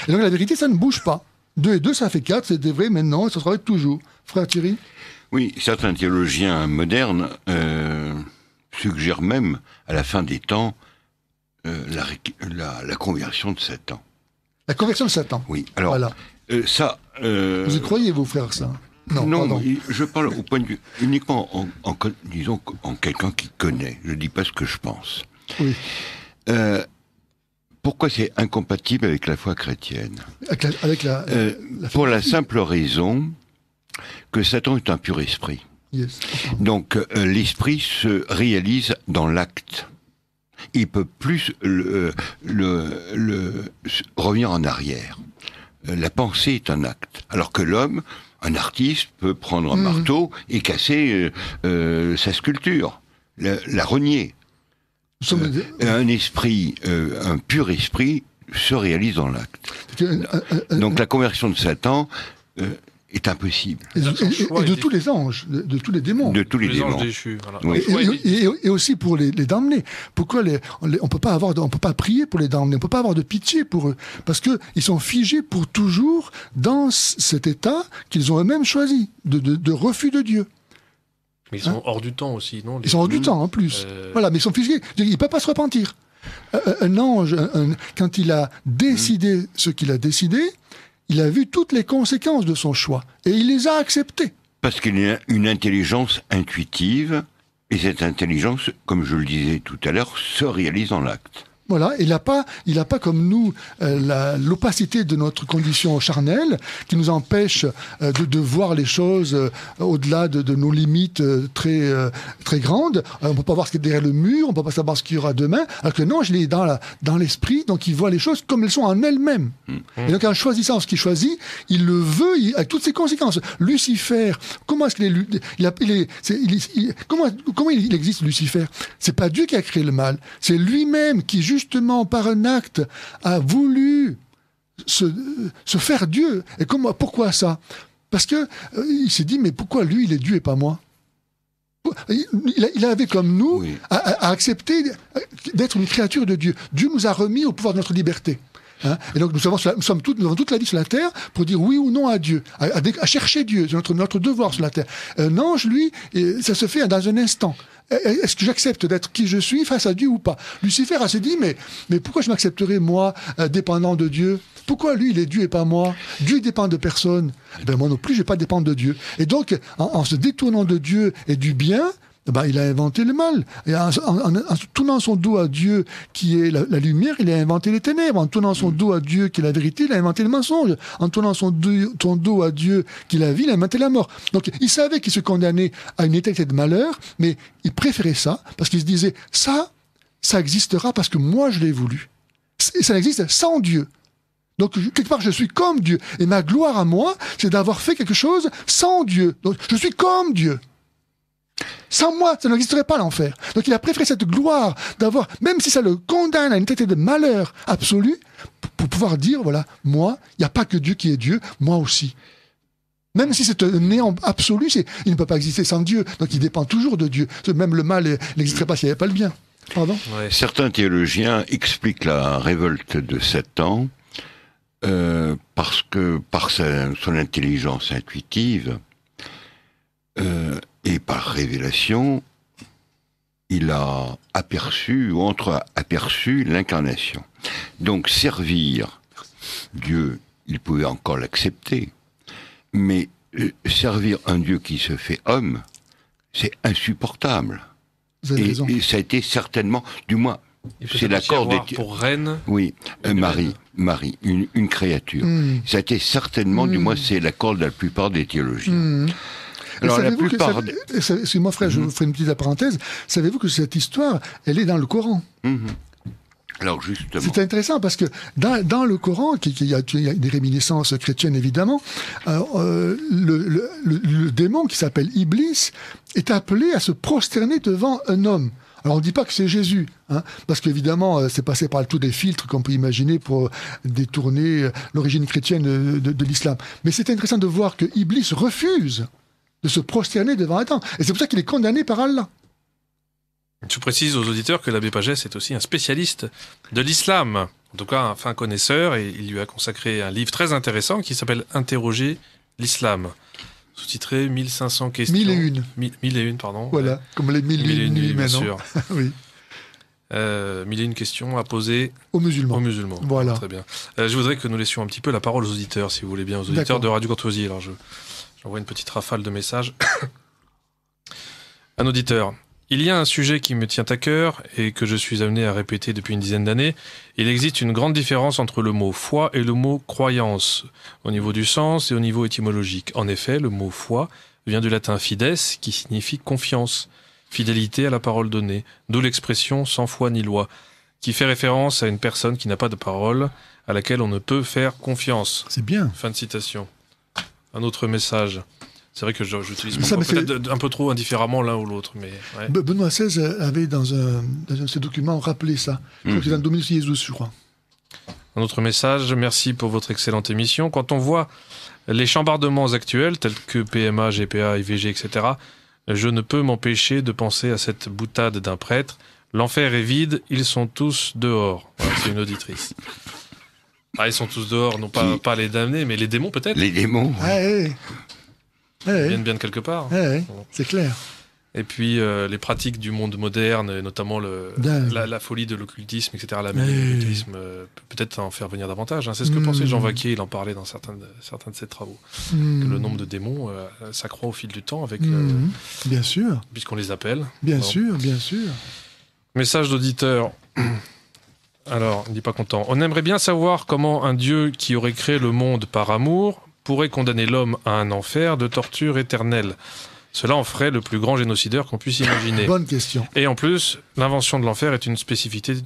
Et donc la vérité, ça ne bouge pas. Deux et deux, ça fait quatre, c'était vrai maintenant, et ça sera toujours. Frère Thierry Oui, certains théologiens modernes euh, suggèrent même, à la fin des temps, euh, la, conversion de Satan. La conversion de Satan. Oui. Alors, euh, ça. Euh, Vous y croyez, vos frères, ça non, non je parle au point de vue uniquement en, disons en quelqu'un qui connaît. Je dis pas ce que je pense. Oui. Euh, pourquoi c'est incompatible avec la foi chrétienne Avec, la, Pour la simple raison que Satan est un pur esprit. Yes. Donc l'esprit se réalise dans l'acte. Il peut plus le, le, le, revenir en arrière. Euh, la pensée est un acte, alors que l'homme, un artiste, peut prendre un hmm. marteau et casser euh, euh, sa sculpture, la, la renier. un esprit, un pur esprit, se réalise dans l'acte. Donc la conversion de Satan, est impossible. Et, de tous les anges, de, tous les démons. De tous les, démons. et, aussi pour les, les damnés. Pourquoi les, on ne peut pas avoir, on peut pas prier pour les damnés, on peut pas avoir de pitié pour eux, parce que ils sont figés pour toujours dans cet état qu'ils ont eux-mêmes choisi, de, de refus de Dieu. Mais ils sont hein? hors du temps aussi, non Ils sont hors du temps en plus. Euh. Voilà, mais ils sont figés. Ils ne peuvent pas se repentir. Un, ange, quand il a décidé ce qu'il a décidé, il a vu toutes les conséquences de son choix et il les a acceptées. Parce qu'il a une intelligence intuitive et cette intelligence, comme je le disais tout à l'heure, se réalise en l'acte. Voilà, il n'a pas, il a pas comme nous euh, l'opacité de notre condition charnelle qui nous empêche euh, de, de, voir les choses euh, au-delà de, nos limites très très grandes. on ne peut pas voir ce qu'il y a derrière le mur, on ne peut pas savoir ce qu'il y aura demain. Alors que non, je l'ai dans dans l'esprit, donc il voit les choses comme elles sont en elles-mêmes. Mm. Et donc en choisissant ce qu'il choisit, il le veut, avec toutes ses conséquences. Lucifer, comment est-ce qu'il est, comment comment il existe Lucifer C'est pas Dieu qui a créé le mal, c'est lui-même qui justement par un acte a voulu se, faire Dieu. Et comment, pourquoi ça Parce que euh, il s'est dit, mais pourquoi lui, il est Dieu et pas moi il avait comme nous à, accepter d'être une créature de Dieu. Dieu nous a remis au pouvoir de notre liberté. Hein. et donc nous, avons, sommes toutes, nous toute la vie sur la terre pour dire oui ou non à Dieu, à, chercher Dieu, c'est notre, notre devoir sur la terre. Un ange, lui, ça se fait dans un instant est-ce que j'accepte d'être qui je suis face à Dieu ou pas Lucifer a se dit, mais, mais pourquoi je m'accepterais, moi, euh, dépendant de Dieu Pourquoi lui, il est Dieu et pas moi Dieu dépend de personne. Eh ben, moi non plus, je ne vais pas dépendre de Dieu. Et donc, en se détournant de Dieu et du bien, eh ben, il a inventé le mal. Et en, tournant son dos à Dieu, qui est la, lumière, il a inventé les ténèbres. En tournant son mm. dos à Dieu, qui est la vérité, il a inventé le mensonge. En tournant son, dos à Dieu, qui est la vie, il a inventé la mort. Donc, il savait qu'il se condamnait à une éternité de malheur, mais il préférait ça, parce qu'il se disait, ça, ça existera parce que moi, je l'ai voulu. Et ça existe sans Dieu. Donc, quelque part, je suis comme Dieu. Et ma gloire à moi, c'est d'avoir fait quelque chose sans Dieu. Donc, je suis comme Dieu. Sans moi, ça n'existerait pas l'enfer. Donc il a préféré cette gloire d'avoir, même si ça le condamne à une tête de malheur absolu, pour pouvoir dire, voilà, moi, il n'y a pas que Dieu qui est Dieu, moi aussi. Même si c'est un néant absolu, il ne peut pas exister sans Dieu. Donc il dépend toujours de Dieu. Même le mal n'existerait pas s'il n'y avait pas le bien. Pardon certains théologiens expliquent la révolte de Satan euh, parce que par son intelligence intuitive, euh, et par révélation, il a aperçu ou entre-aperçu l'incarnation. Donc servir Dieu, il pouvait encore l'accepter, mais euh, servir un Dieu qui se fait homme, c'est insupportable. et, ça a été certainement, du moins, c'est l'accord des pour reine. Oui, Marie, Marie, une, créature. Hmm. Ça a été certainement, du hmm. moins, c'est l'accord de la plupart des théologies hmm. Alors, moi frère, je vous mhm. je fais une petite parenthèse. Savez-vous que cette histoire, elle est dans le Coran mhm. Alors justement. C'est intéressant parce que dans, le Coran, il y, a des réminiscences chrétiennes évidemment, euh, euh, le, démon qui s'appelle Iblis est appelé à se prosterner devant un homme. Alors on ne dit pas que c'est Jésus, hein, parce qu'évidemment euh, c'est passé par tous les filtres qu'on peut imaginer pour détourner l'origine chrétienne de l'islam. Mais c'est intéressant de voir que Iblis refuse de se prosterner devant Adam. Et c'est pour ça qu'il est condamné par Allah. Je précise aux auditeurs que l'abbé Pagès est aussi un spécialiste de l'islam, en tout cas un fin connaisseur, et il lui a consacré un livre très intéressant qui s'appelle Interroger l'islam. Sous-titré 1500 questions. 1001. 1001, pardon. Voilà, comme les 1001 nuits maintenant. oui. Euh, questions à poser aux musulmans. Aux musulmans. Voilà. Très bien. Euh, je voudrais que nous laissions un petit peu la parole aux auditeurs, si vous voulez bien, aux auditeurs de Radio Courtoisie. Alors, je voit une petite rafale de messages. un auditeur. Il y a un sujet qui me tient à cœur et que je suis amené à répéter depuis une dizaine d'années. Il existe une grande différence entre le mot foi et le mot croyance, au niveau du sens et au niveau étymologique. En effet, le mot foi vient du latin fides, qui signifie confiance, fidélité à la parole donnée, d'où l'expression sans foi ni loi, qui fait référence à une personne qui n'a pas de parole, à laquelle on ne peut faire confiance. C'est bien. Fin de citation un autre message. C'est vrai que j'utilise peut-être un peu trop indifféremment l'un ou l'autre. mais Benoît XVI avait dans un, de ses documents rappelé ça. c'est mhm. dans Dominus Jesus, je crois. Un autre message, merci pour votre excellente émission. Quand on voit les chambardements actuels, tels que PMA, GPA, IVG, etc., je ne peux m'empêcher de penser à cette boutade d'un prêtre. L'enfer est vide, ils sont tous dehors. c'est une auditrice. Ah, ils sont tous dehors, non pas, pas les damnés, mais les démons peut-être. Les démons. Ah, ah, ils viennent bien de quelque part. Ah, c'est clair. Et puis euh, les pratiques du monde moderne, notamment le, la, folie de l'occultisme, etc. La l'occultisme euh, peut-être en faire venir davantage. Hein. C'est ce que hmm. pensait Jean Vaquier, il en parlait dans certains de, certains de ses travaux. Hmm. le nombre de démons euh, s'accroît au fil du temps, avec hmm. bien sûr, puisqu'on les appelle. Bien sûr, bien sûr. Message d'auditeur. Alors, on n'est pas content. On aimerait bien savoir comment un dieu qui aurait créé le monde par amour pourrait condamner l'homme à un enfer de torture éternelle. Cela en ferait le plus grand génocideur qu'on puisse imaginer. Bonne question. Et en plus, l'invention de l'enfer est une spécificité,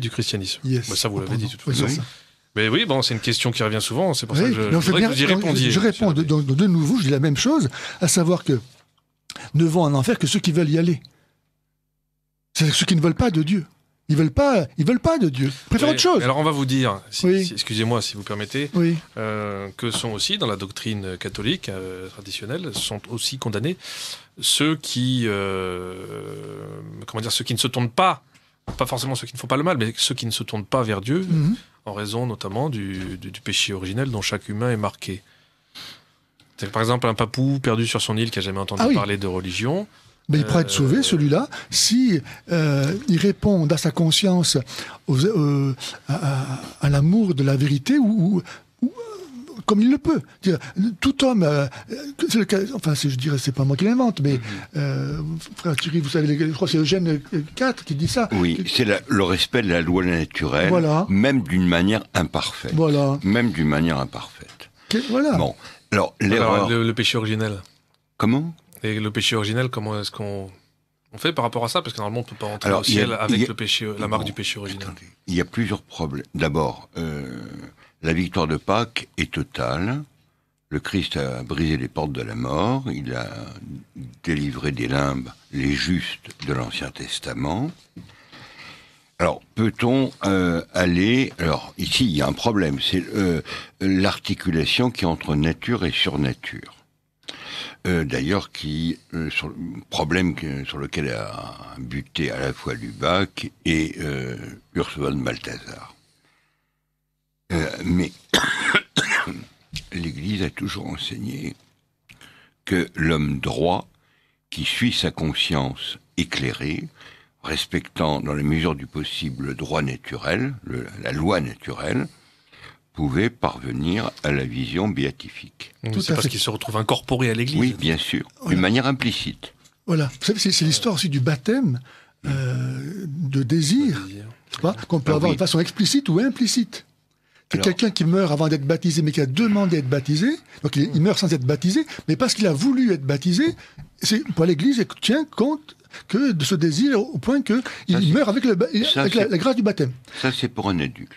du christianisme. Bah, ça, vous l'avez dit tout à oui, Mais oui, bon, c'est une question qui revient souvent, c'est pour ça que je, vous y répondiez. Je, réponds de, de nouveau, je dis la même chose, à savoir que ne vont en enfer que ceux qui veulent y aller. C'est ceux qui ne veulent pas de Dieu. Ils veulent pas, ils veulent pas de Dieu. Ils préfèrent autre chose. Alors on va vous dire, excusez-moi si vous permettez, oui. Euh, que sont aussi dans la doctrine catholique euh, traditionnelle sont aussi condamnés ceux qui, euh, comment dire, ceux qui ne se tournent pas, pas forcément ceux qui ne font pas le mal, mais ceux qui ne se tournent pas vers Dieu mhm. en raison notamment du, péché originel dont chaque humain est marqué. C'est par exemple un papou perdu sur son île qui a jamais entendu ah parler de religion il pourrait être sauvé, celui-là, si euh, il répond à sa conscience, euh, à, l'amour de la vérité, ou, euh, comme il le peut. Tout homme, enfin enfin, je dirais, c'est pas moi qui l'invente, mais mhm. frère Thierry, vous savez, je crois que c'est Eugène IV qui dit ça. Oui, c'est le respect de la loi naturelle, même d'une manière imparfaite. Voilà. Même d'une manière imparfaite. voilà. Bon, alors l'erreur. Le, le péché originel. Comment et le péché originel, comment est-ce qu'on fait par rapport à ça Parce que normalement, on ne peut pas entrer au ciel avec le péché, la marque du péché originel. Il y a plusieurs problèmes. D'abord, euh, la victoire de Pâques est totale. Le Christ a brisé les portes de la mort, il a délivré des limbes les justes de l'Ancien Testament. Alors, peut-on euh, aller... Alors, ici, il y a un problème, c'est euh, l'articulation qui est entre nature et surnature. Euh, d'ailleurs, qui euh, problème sur lequel a buté à la fois Lubac et euh, Ursula Balthazar. Euh, mais l'Église a toujours enseigné que l'homme droit, qui suit sa conscience éclairée, respectant dans la mesure du possible le droit naturel, la loi naturelle, pouvait parvenir à la vision béatifique. C'est parce qu'il se retrouve incorporé à l'Église. Oui, bien sûr, d'une manière implicite. Voilà, c'est l'histoire aussi du baptême euh, de désir, qu'on peut ah avoir de façon explicite ou implicite. quelqu'un qui meurt avant d'être baptisé, mais qui a demandé à être baptisé. Donc il, meurt sans être baptisé, mais parce qu'il a voulu être baptisé, c'est pour l'Église, il tient compte que de ce désir au point qu'il meurt avec, la grâce du baptême. Ça, c'est pour un adulte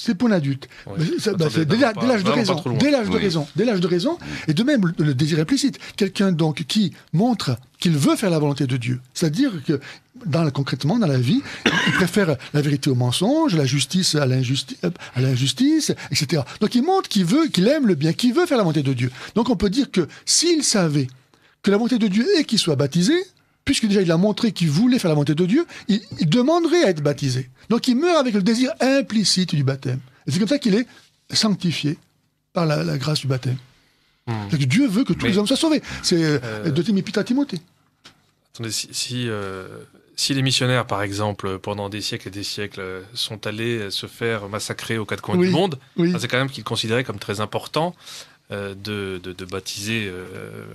c'est pour l'adulte. Bah, dès l'âge de raison. Dès l'âge de raison. Et de même, le désir implicite. Quelqu'un, donc, qui montre qu'il veut faire la volonté de Dieu. C'est-à-dire que, dans, concrètement, dans la vie, il préfère la vérité au mensonge, la justice à l'injustice, etc. Donc, il montre qu'il veut, qu'il aime le bien, qu'il veut faire la volonté de Dieu. Donc, on peut dire que s'il savait que la volonté de Dieu est qu'il soit baptisé, puisque déjà il a montré qu'il voulait faire la volonté de Dieu, il, demanderait à être baptisé. Donc il meurt avec le désir implicite du baptême. Et c'est comme ça qu'il est sanctifié par la, grâce du baptême. Hmm. Que Dieu veut que tous les hommes soient sauvés. C'est euh, de Timipita Timothée. Attendez, si, euh, si, les missionnaires, par exemple, pendant des siècles et des siècles, sont allés se faire massacrer aux quatre coins du monde, c'est quand même qu'ils considéraient comme très important. Euh, de, baptiser euh,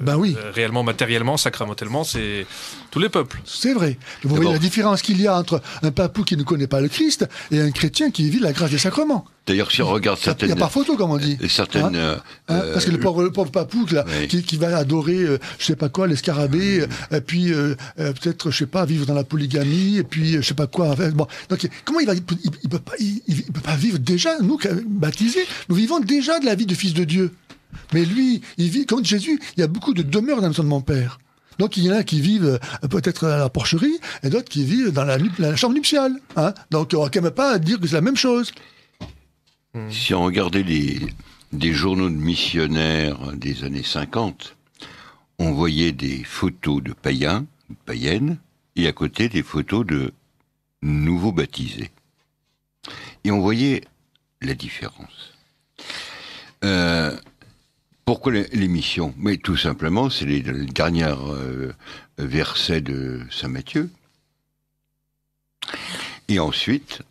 bah euh, réellement, matériellement, sacramentellement, c'est tous les peuples. C'est vrai. Vous voyez la différence qu'il y a entre un papou qui ne connaît pas le Christ et un chrétien qui vit la grâce des sacrements. D'ailleurs, si on regarde certaines. Il n'y a pas photo, comme on dit. Certaines. Hein hein Parce que le pauvre, papou, qui, va adorer, je je sais pas quoi, les scarabées, mmh. et puis peut-être, je sais pas, vivre dans la polygamie, et puis je sais pas quoi. donc comment il va, il, peut pas, peut pas vivre déjà, nous baptisés, nous vivons déjà de la vie de fils de Dieu. Mais lui, il vit, comme Jésus, il y a beaucoup de demeures dans la maison de mon père. Donc il y en a qui vivent euh, peut-être à la porcherie et d'autres qui vivent dans la, chambre nuptiale. Hein. Donc on ne quand même pas dire que c'est la même chose. Hmm. Si on regardait des journaux de missionnaires des années 50, on voyait des photos de païens, païennes, et à côté des photos de nouveaux baptisés. Et on voyait la différence. Euh, pourquoi l'émission Mais tout simplement, c'est les, dernier derniers euh, versets de Saint Matthieu. Et ensuite,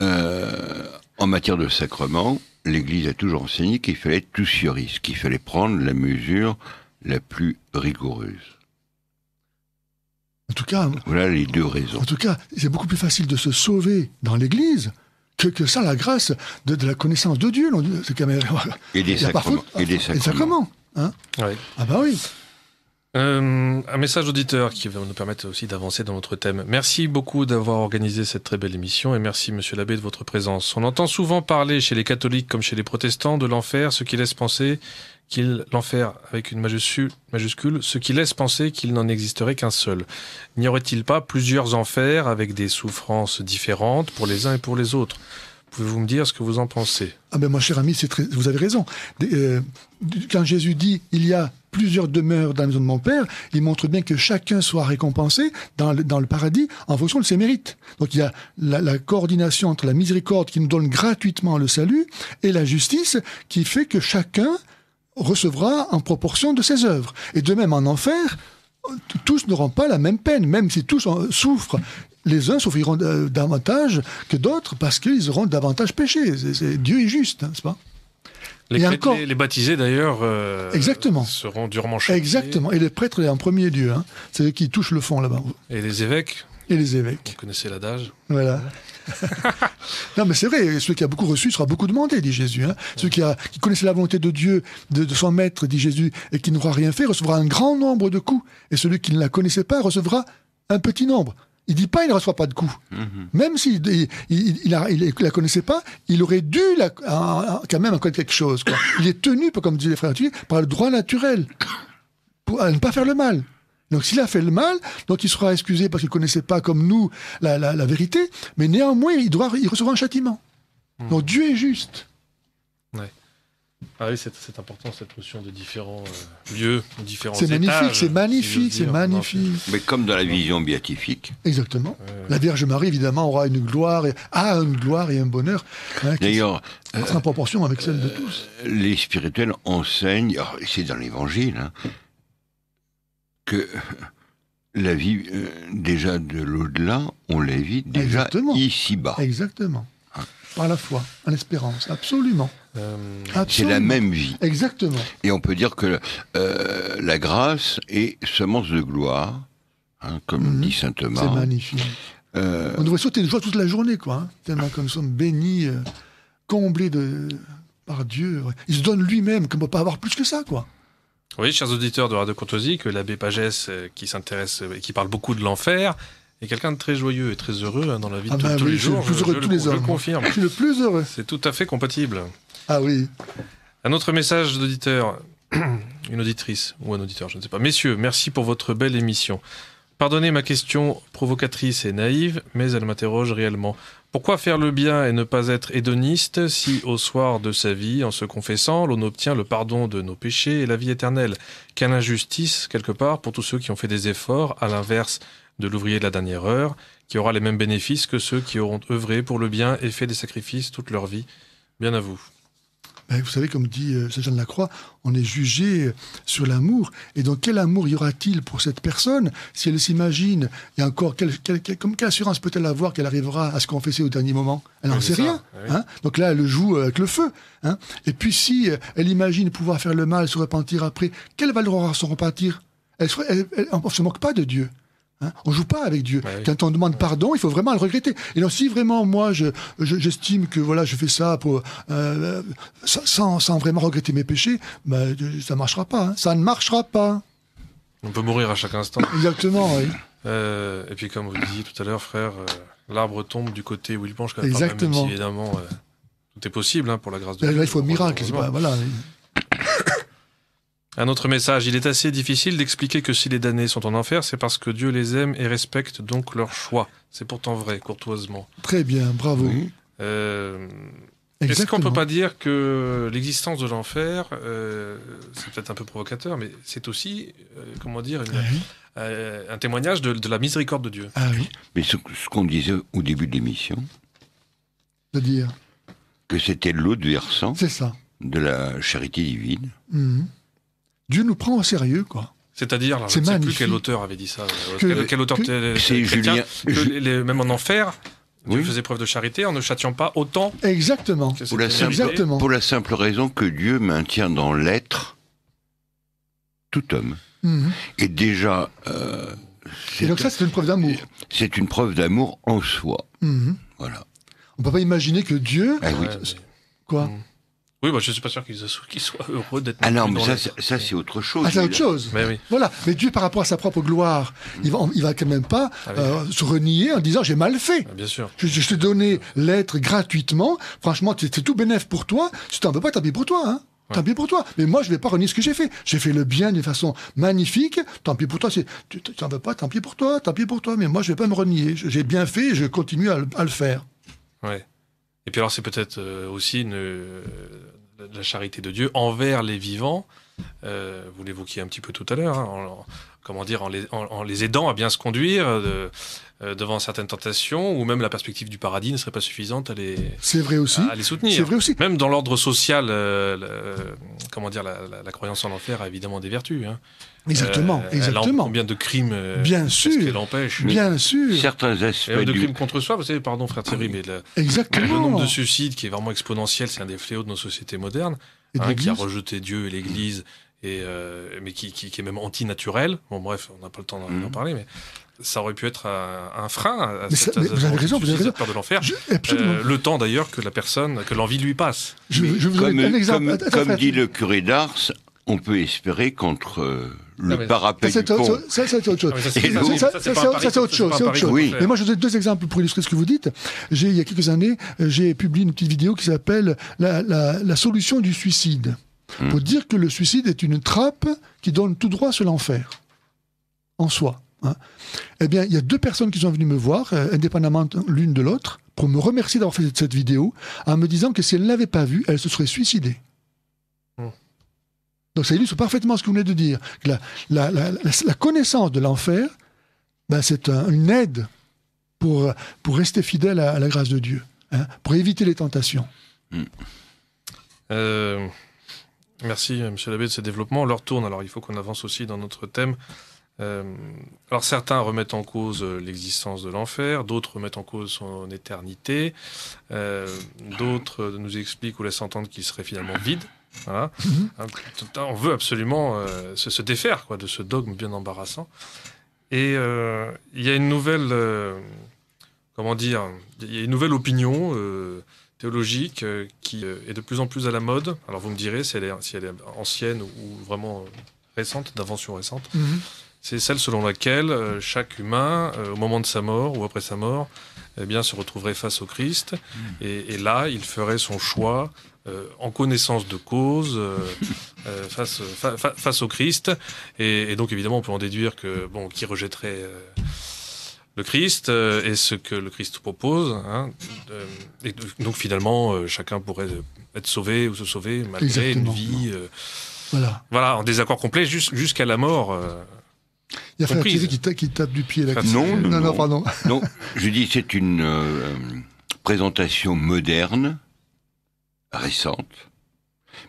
euh, en matière de sacrement, l'Église a toujours enseigné qu'il fallait tout sur qu'il fallait prendre la mesure la plus rigoureuse. En tout cas, voilà les deux raisons. En tout cas, c'est beaucoup plus facile de se sauver dans l'Église que, ça, la grâce de, la connaissance de Dieu. C'est quand même... Et des sacrements. et des hein Ah bah oui. Euh, un message auditeur qui va nous permettre aussi d'avancer dans notre thème. Merci beaucoup d'avoir organisé cette très belle émission et merci Monsieur l'abbé de votre présence. On entend souvent parler chez les catholiques comme chez les protestants de l'enfer, ce qui laisse penser qu'il l'enfer avec une majuscule, ce qui laisse penser qu'il n'en existerait qu'un seul. N'y aurait-il pas plusieurs enfers avec des souffrances différentes pour les uns et pour les autres Pouvez-vous me dire ce que vous en pensez Ah ben, mon cher ami, c'est vous avez raison. Euh, quand Jésus dit il y a plusieurs demeures dans la maison de mon Père, il montre bien que chacun soit récompensé dans le, paradis en fonction de ses mérites. Donc il y a la, la, coordination entre la miséricorde qui nous donne gratuitement le salut et la justice qui fait que chacun recevra en proportion de ses œuvres. Et de même en enfer, tous n'auront pas la même peine, même si tous souffrent. Les uns souffriront euh, davantage que d'autres parce qu'ils auront davantage péché. Dieu est juste, n'est-ce pas les, les, baptisés, d'ailleurs, euh, seront durement châtiés. Exactement. Et les prêtres, en premier lieu, hein, c'est eux qui touchent le fond là-bas. Et les évêques et les évêques. Vous connaissez l'adage Voilà. non, mais c'est vrai, celui qui a beaucoup reçu sera beaucoup demandé, dit Jésus. Hein. Celui qui, a, qui connaissait la volonté de Dieu, de, son maître, dit Jésus, et qui n'aura rien fait, recevra un grand nombre de coups. Et celui qui ne la connaissait pas recevra un petit nombre. Il dit pas, il ne reçoit pas de coups. Mm-hmm. Même s'il ne il, il, la connaissait pas, il aurait dû quand même en connaître quelque chose. Il est tenu, comme disaient les frères par le droit naturel, pour, ne pas faire le mal. Donc s'il a fait le mal, donc il sera excusé parce qu'il ne connaissait pas comme nous la, vérité, mais néanmoins il doit il recevra un châtiment. Hmm. Donc Dieu est juste. Ouais. Ah oui, c'est important cette notion de différents euh, lieux, différents C'est magnifique, c'est magnifique, c'est magnifique. Mais comme dans la vision béatifique. Exactement. La Vierge Marie, évidemment, aura une gloire, et, a une gloire et un bonheur. Hein, D'ailleurs, en proportion avec celle de euh, tous. Les spirituels enseignent, oh, c'est dans l'Évangile. Hein, que la vie euh, déjà de l'au-delà, on la vit déjà ici-bas. Exactement. Ah. Par la foi, en espérance, absolument. Euh, C'est la même vie. Exactement. Et on peut dire que euh, la grâce est semence de gloire, hein, comme mhm. dit saint Thomas. C'est magnifique. On devrait sauter de joie toute la journée, quoi. Hein, tellement que nous sommes bénis, comblés de... par Dieu. Il se donne lui-même, qu'on ne peut pas avoir plus que ça, quoi. Oui, chers auditeurs de Radio Courtoisie, que l'abbé Pagès, euh, qui s'intéresse et euh, qui parle beaucoup de l'enfer, est quelqu'un de très joyeux et très heureux hein, dans la vie de tous, les jours. Le je, le, je le confirme. Je suis le plus heureux. C'est tout à fait compatible. Ah oui. Un autre message d'auditeur, une auditrice ou un auditeur, je ne sais pas. Messieurs, merci pour votre belle émission. Pardonnez ma question provocatrice et naïve, mais elle m'interroge réellement. Pourquoi faire le bien et ne pas être hédoniste si, au soir de sa vie, en se confessant, l'on obtient le pardon de nos péchés et la vie éternelle Quelle injustice, quelque part, pour tous ceux qui ont fait des efforts, à l'inverse de l'ouvrier de la dernière heure, qui aura les mêmes bénéfices que ceux qui auront œuvré pour le bien et fait des sacrifices toute leur vie. Bien à vous. Bah, vous savez, comme dit euh, Saint Jean de la Croix, on est jugé euh, sur l'amour. Et donc, quel amour y aura-t-il pour cette personne si elle s'imagine Et encore, quelle, comme quelle assurance peut-elle avoir qu'elle arrivera à se confesser au dernier moment Elle n'en sait rien. Hein donc là, elle joue euh, avec le feu. Hein et puis, si elle imagine pouvoir faire le mal, se repentir après, quelle valeur aura son repentir elle, elle, ne se moque pas de Dieu. Hein on joue pas avec Dieu. Quand on demande pardon, il faut vraiment le regretter. Et donc, si vraiment moi, j'estime je, que voilà, je fais ça euh, sans, vraiment regretter mes péchés, ben, ça marchera pas. Hein. Ça ne marchera pas. On peut mourir à chaque instant. Exactement. Euh, et puis, comme vous le disiez tout à l'heure, frère, euh, l'arbre tombe du côté où il penche. Quand Exactement. évidemment, tout est possible hein, pour la grâce de Dieu. Là, il faut un miracle. voilà. Un autre message, il est assez difficile d'expliquer que si les damnés sont en enfer, c'est parce que Dieu les aime et respecte donc leur choix. C'est pourtant vrai, courtoisement. Très bien, bravo. Euh, est-ce qu'on ne peut pas dire que l'existence de l'enfer, euh, c'est peut-être un peu provocateur, mais c'est aussi, euh, comment dire, ah un témoignage de, la miséricorde de Dieu Ah oui. Mais ce, qu'on disait au début de l'émission. C'est-à-dire Que c'était l'eau du versant. C'est ça. De la charité divine. Mhm. Dieu nous prend au sérieux, quoi. C'est-à-dire, je ne sais plus quel auteur avait dit ça. Euh, quel auteur C'est Julien. même en enfer, Dieu faisait preuve de charité en ne châtiant pas autant. Exactement. pour la, simple, pour la simple raison que Dieu maintient dans l'être tout homme. Mhm. Et déjà. Euh, Et donc, ça, c'est une preuve d'amour. C'est une preuve d'amour en soi. Mhm. Voilà. On ne peut pas imaginer que Dieu. Ah, oui. Quoi mhm. Oui, moi bah, je ne suis pas sûr qu'ils soient heureux d'être. Ah non, mais ça, ça, c'est autre chose. Ah, c'est autre chose. Mais oui. Voilà. Mais Dieu, par rapport à sa propre gloire, mm. il va, il va quand même pas ah euh, se renier en disant j'ai mal fait. Ah, bien sûr. Je, t'ai donné l'être gratuitement. Franchement, c'est tout bénéf pour toi. Si t'en veux pas, tant pis pour toi. Hein. Tant pis pour toi. Mais moi, je vais pas renier ce que j'ai fait. J'ai fait le bien d'une façon magnifique. Tant pis pour toi. Tu t'en veux pas, tant pis pour toi, tant pis pour toi. Mais moi, je vais pas me renier. J'ai bien fait et je continue à, à le faire. Ouais. Et puis alors c'est peut-être euh, aussi euh, la charité de Dieu envers les vivants. Euh, vous l'évoquiez un petit peu tout à l'heure, hein, comment dire, en les, aidant à bien se conduire euh, euh, devant certaines tentations, ou même la perspective du paradis ne serait pas suffisante à les, c'est vrai aussi. les soutenir. C'est vrai aussi. Même dans l'ordre social, euh, comment dire, la, croyance en l'enfer a évidemment des vertus. Hein. Exactement, exactement. Combien de crimes Bien sûr. Qu'elle empêche Bien sûr. Certains aspects. de crimes contre soi, vous savez, pardon, frère Thierry, mais le, nombre de suicides qui est vraiment exponentiel, c'est un des fléaux de nos sociétés modernes, hein, qui a rejeté Dieu et l'Église et, euh, mais qui, qui, qui, est même antinaturel. Bon, bref, on n'a pas le temps d'en mhm. parler, mais ça aurait pu être un, frein à, cette, vous avez raison, vous avez raison. peur de l'enfer. Euh, le temps d'ailleurs que la personne, que l'envie lui passe. Je, vous comme, un exemple. comme dit le curé d'Ars, on peut espérer contre. Euh, ah, le parapet ça, du pont. Ça, c'est autre chose. c'est autre chose. Mais moi, je vous donne deux exemples pour illustrer ce que vous dites. J'ai, il y a quelques années, j'ai publié une petite vidéo qui s'appelle la, la, la, solution du suicide. Pour hmm. dire que le suicide est une trappe qui donne tout droit sur l'enfer, en soi. Hein. Eh bien, il y a deux personnes qui sont venues me voir, euh, indépendamment l'une de l'autre, pour me remercier d'avoir fait cette vidéo, en me disant que si elles ne l'avaient pas vue, elles se seraient suicidées. Hmm. Donc ça illustre parfaitement ce que vous venez de dire. La, la, connaissance de l'enfer, ben, c'est une aide pour, pour rester fidèle à, la grâce de Dieu, hein, pour éviter les tentations. Hmm. Euh, Merci, euh, Monsieur Labbé, de ces développements. Leur tourne, alors il faut qu'on avance aussi dans notre thème. Euh, alors certains remettent en cause euh, l'existence de l'enfer, d'autres remettent en cause son éternité, d'autres nous expliquent ou laissent entendre qu'il serait finalement vide. Mhm. On veut absolument se, défaire quoi, de ce dogme bien embarrassant. Et il y a une nouvelle, comment dire, il y a une nouvelle opinion théologique euh, qui euh, est de plus en plus à la mode. Alors vous me direz si elle est, si est ancienne ou vraiment euh, récente, d'invention récente. Mhm. C'est celle selon laquelle chaque humain, au moment de sa mort ou après sa mort, eh bien, se retrouverait face au Christ. Mhm. Et, là, il ferait son choix en connaissance de cause face, au Christ. Et, donc, évidemment, on peut en déduire que, bon, qui rejetterait le Christ est euh, et ce que le Christ propose. Hein, euh, donc finalement, euh, chacun pourrait être sauvé ou se sauver malgré une vie. voilà. Voilà, en désaccord complet jusqu'à la mort. Il y a Frère qui, tape du pied là. Non, non, non, non, pardon. non, je dis c'est une présentation moderne, récente,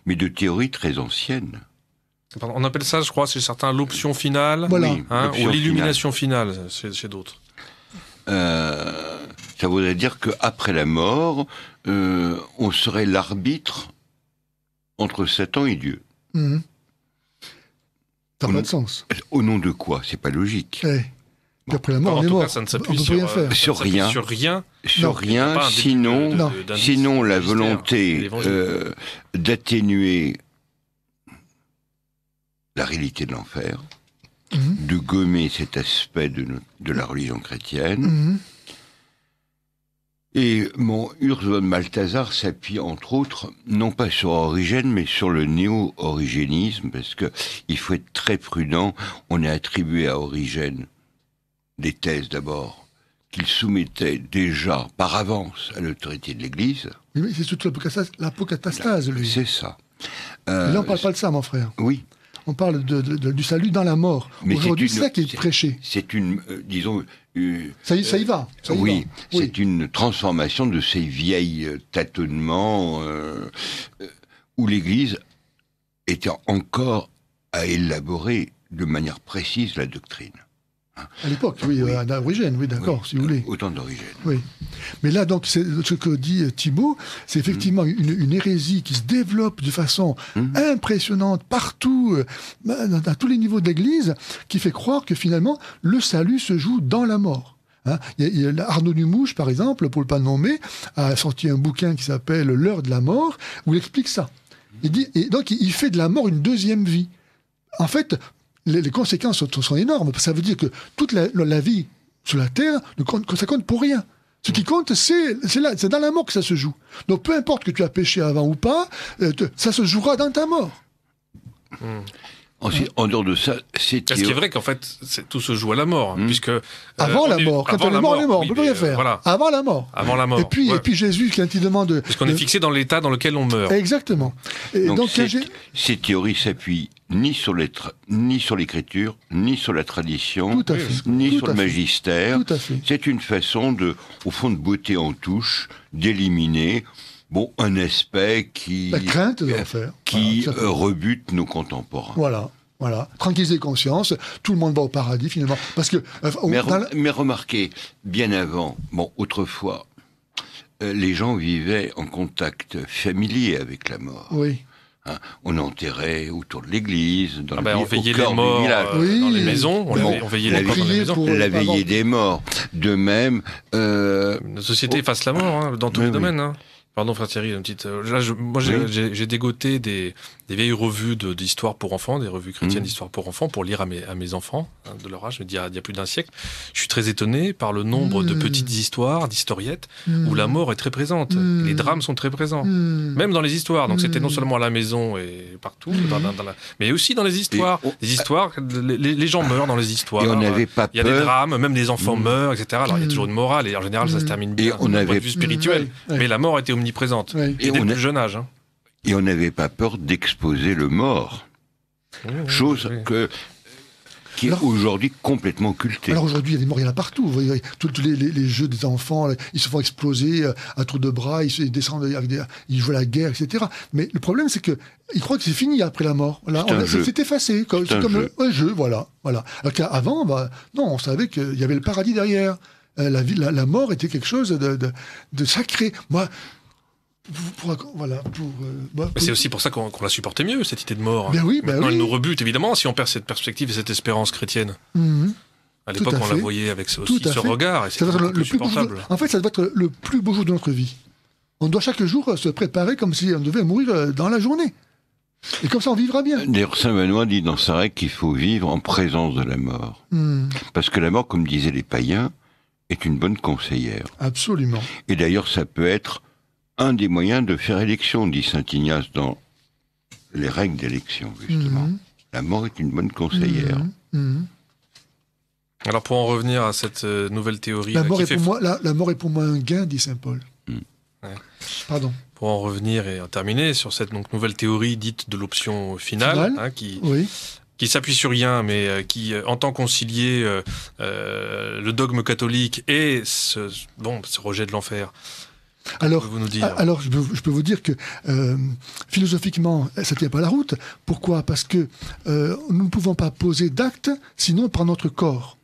mais de théorie très ancienne. On appelle ça, je crois, c'est certains, l'option finale hein, ou l'illumination finale, chez d'autres. Euh, ça voudrait dire qu'après la mort, euh, on serait l'arbitre entre Satan et Dieu. Dans mhm. Ça n'a pas de sens. Au nom de quoi C'est pas logique. Eh. Après la mort, on ça ne s'appuie sur, euh, rien sur rien. Sur rien, sur rien sinon, sinon la volonté d'atténuer la réalité de l'enfer. Mhm. de gommer cet aspect de, la religion chrétienne. Mhm. Et mon Urs von s'appuie entre autres, non pas sur Origène, mais sur le néo-origénisme, parce qu'il faut être très prudent. On a attribué à Origène des thèses d'abord qu'il soumettait déjà par avance à l'autorité de l'Église. Mais c'est surtout l'apocatastase, lui. C'est ça. Euh, Là, parle pas de ça, mon frère. Oui on parle de, du salut dans la mort. Aujourd'hui, c'est ça qui est prêché. C'est une, euh, disons... Euh, ça, y, va. oui. c'est une transformation de ces vieilles euh, tâtonnements où l'Église était encore à élaborer de manière précise la doctrine. À l'époque, oui, oui. Euh, d'origine, oui, d'accord, si vous voulez. Autant d'origine. Oui. Mais là, donc, ce que dit euh, Thibault, c'est effectivement mm. une, hérésie qui se développe de façon mm. impressionnante partout, à euh, bah, tous les niveaux de l'Église, qui fait croire que finalement, le salut se joue dans la mort. Hein. Arnaud Dumouche, par exemple, pour le pas nommer, a sorti un bouquin qui s'appelle L'heure de la mort, où il explique ça. Il dit, et donc il fait de la mort une deuxième vie. En fait, les, conséquences sont, énormes. Ça veut dire que toute la, vie sur la Terre, ne compte, ça compte pour rien. Ce qui compte, c'est c'est dans la mort que ça se joue. Donc peu importe que tu as péché avant ou pas, euh, ça se jouera dans ta mort. Hmm. en dehors de ça, c'est. vrai qu'en fait, tout se joue à la mort, hmm. puisque euh, avant la mort, quand on est mort, on peut rien euh, faire. Avant la mort. Avant la mort. Et puis, puis Jésus quand il demande. Parce qu'on est fixé dans l'état dans lequel on meurt. Exactement. Et donc, donc ces théories s'appuient ni sur l'écriture, ni sur la tradition, ni sur le magistère. C'est une façon de, au fond, de beauté en touche, d'éliminer. Bon, un aspect qui la euh, qui euh, rebute nos contemporains. Voilà, voilà. Tranquilliser conscience, tout le monde va au paradis finalement, parce que. Euh, mais, remarquez, bien avant, bon, autrefois, les gens vivaient en contact familier avec la mort. Oui. Hein, on enterrait autour de l'église, dans ah bah on veillait les morts euh, dans les maisons, on, veillait les morts dans les maisons. La veillée des morts. De même... Euh, la société euh, efface la mort hein, dans tous les domaines. Hein. Pardon, frère Thierry, une petite. Euh, là, je, moi, j'ai dégoté des, des, vieilles revues d'histoire pour enfants, des revues chrétiennes mhm. d'histoire pour enfants, pour lire à mes, à mes enfants hein, de leur âge, il y a, il y a plus d'un siècle. Je suis très étonné par le nombre de mhm. petites histoires, d'historiettes, où la mhm. mort est très présente. Les drames sont très présents, même dans les histoires. Donc, c'était non seulement à la maison et partout, dans, dans la... mais aussi dans les histoires. Les histoires, les, gens meurent dans les histoires. Et on n'avait euh, pas Il y a des drames, même les enfants meurent, etc. Alors, il y a toujours une morale, et en général, ça se termine bien. Et on de vue spirituel, mais la mort était omniprésente. Et, et jeune âge. Hein. Et on n'avait pas peur d'exposer le mort. Chose que qui est aujourd'hui complètement occultée. Alors aujourd'hui, il y a des morts, il y en a partout. tous, les, jeux des enfants, ils se font exploser à euh, trous de bras, ils, descendent, avec des, ils jouent à la guerre, etc. Mais le problème, c'est que ils croient que c'est fini après la mort. c'est, effacé, comme, c'est, comme Un, jeu, voilà, voilà. Alors qu'avant, bah, non, on savait qu'il y avait le paradis derrière. Euh, la, la, mort était quelque chose de, de, sacré. Moi, euh, bah, c'est aussi pour ça qu'on la supportait mieux, cette idée de mort. Ben oui, ben elle nous rebute, évidemment, si on perd cette perspective et cette espérance chrétienne. Mhm. À l'époque, on la voyait avec ce, regard. Et le, plus beau en fait, ça doit être le plus beau jour de notre vie. On doit chaque jour euh, se préparer comme si on devait mourir euh, dans la journée. Et comme ça, on vivra bien. D'ailleurs, Saint Benoît dit dans sa règle qu'il faut vivre en présence de la mort. Hmm. Parce que la mort, comme disaient les païens, est une bonne conseillère. Absolument. Et d'ailleurs, ça peut être un des moyens de faire élection, dit Saint Ignace dans les règles d'élection, justement. Mhm. La mort est une bonne conseillère. Mhm. Mhm. Alors pour en revenir à cette euh, nouvelle théorie... La mort, est, pour moi, un gain, dit Saint Paul. Mm. Pardon. Pour en revenir et en terminer sur cette donc, nouvelle théorie dite de l'option finale, hein, qui, s'appuie sur rien, mais euh, qui euh, entend concilier le dogme catholique et ce, bon, ce rejet de l'enfer ah, alors, alors je, peux, vous dire que euh, philosophiquement, ça ne tient pas la route. Pourquoi Parce que euh, nous ne pouvons pas poser d'acte, sinon par notre corps.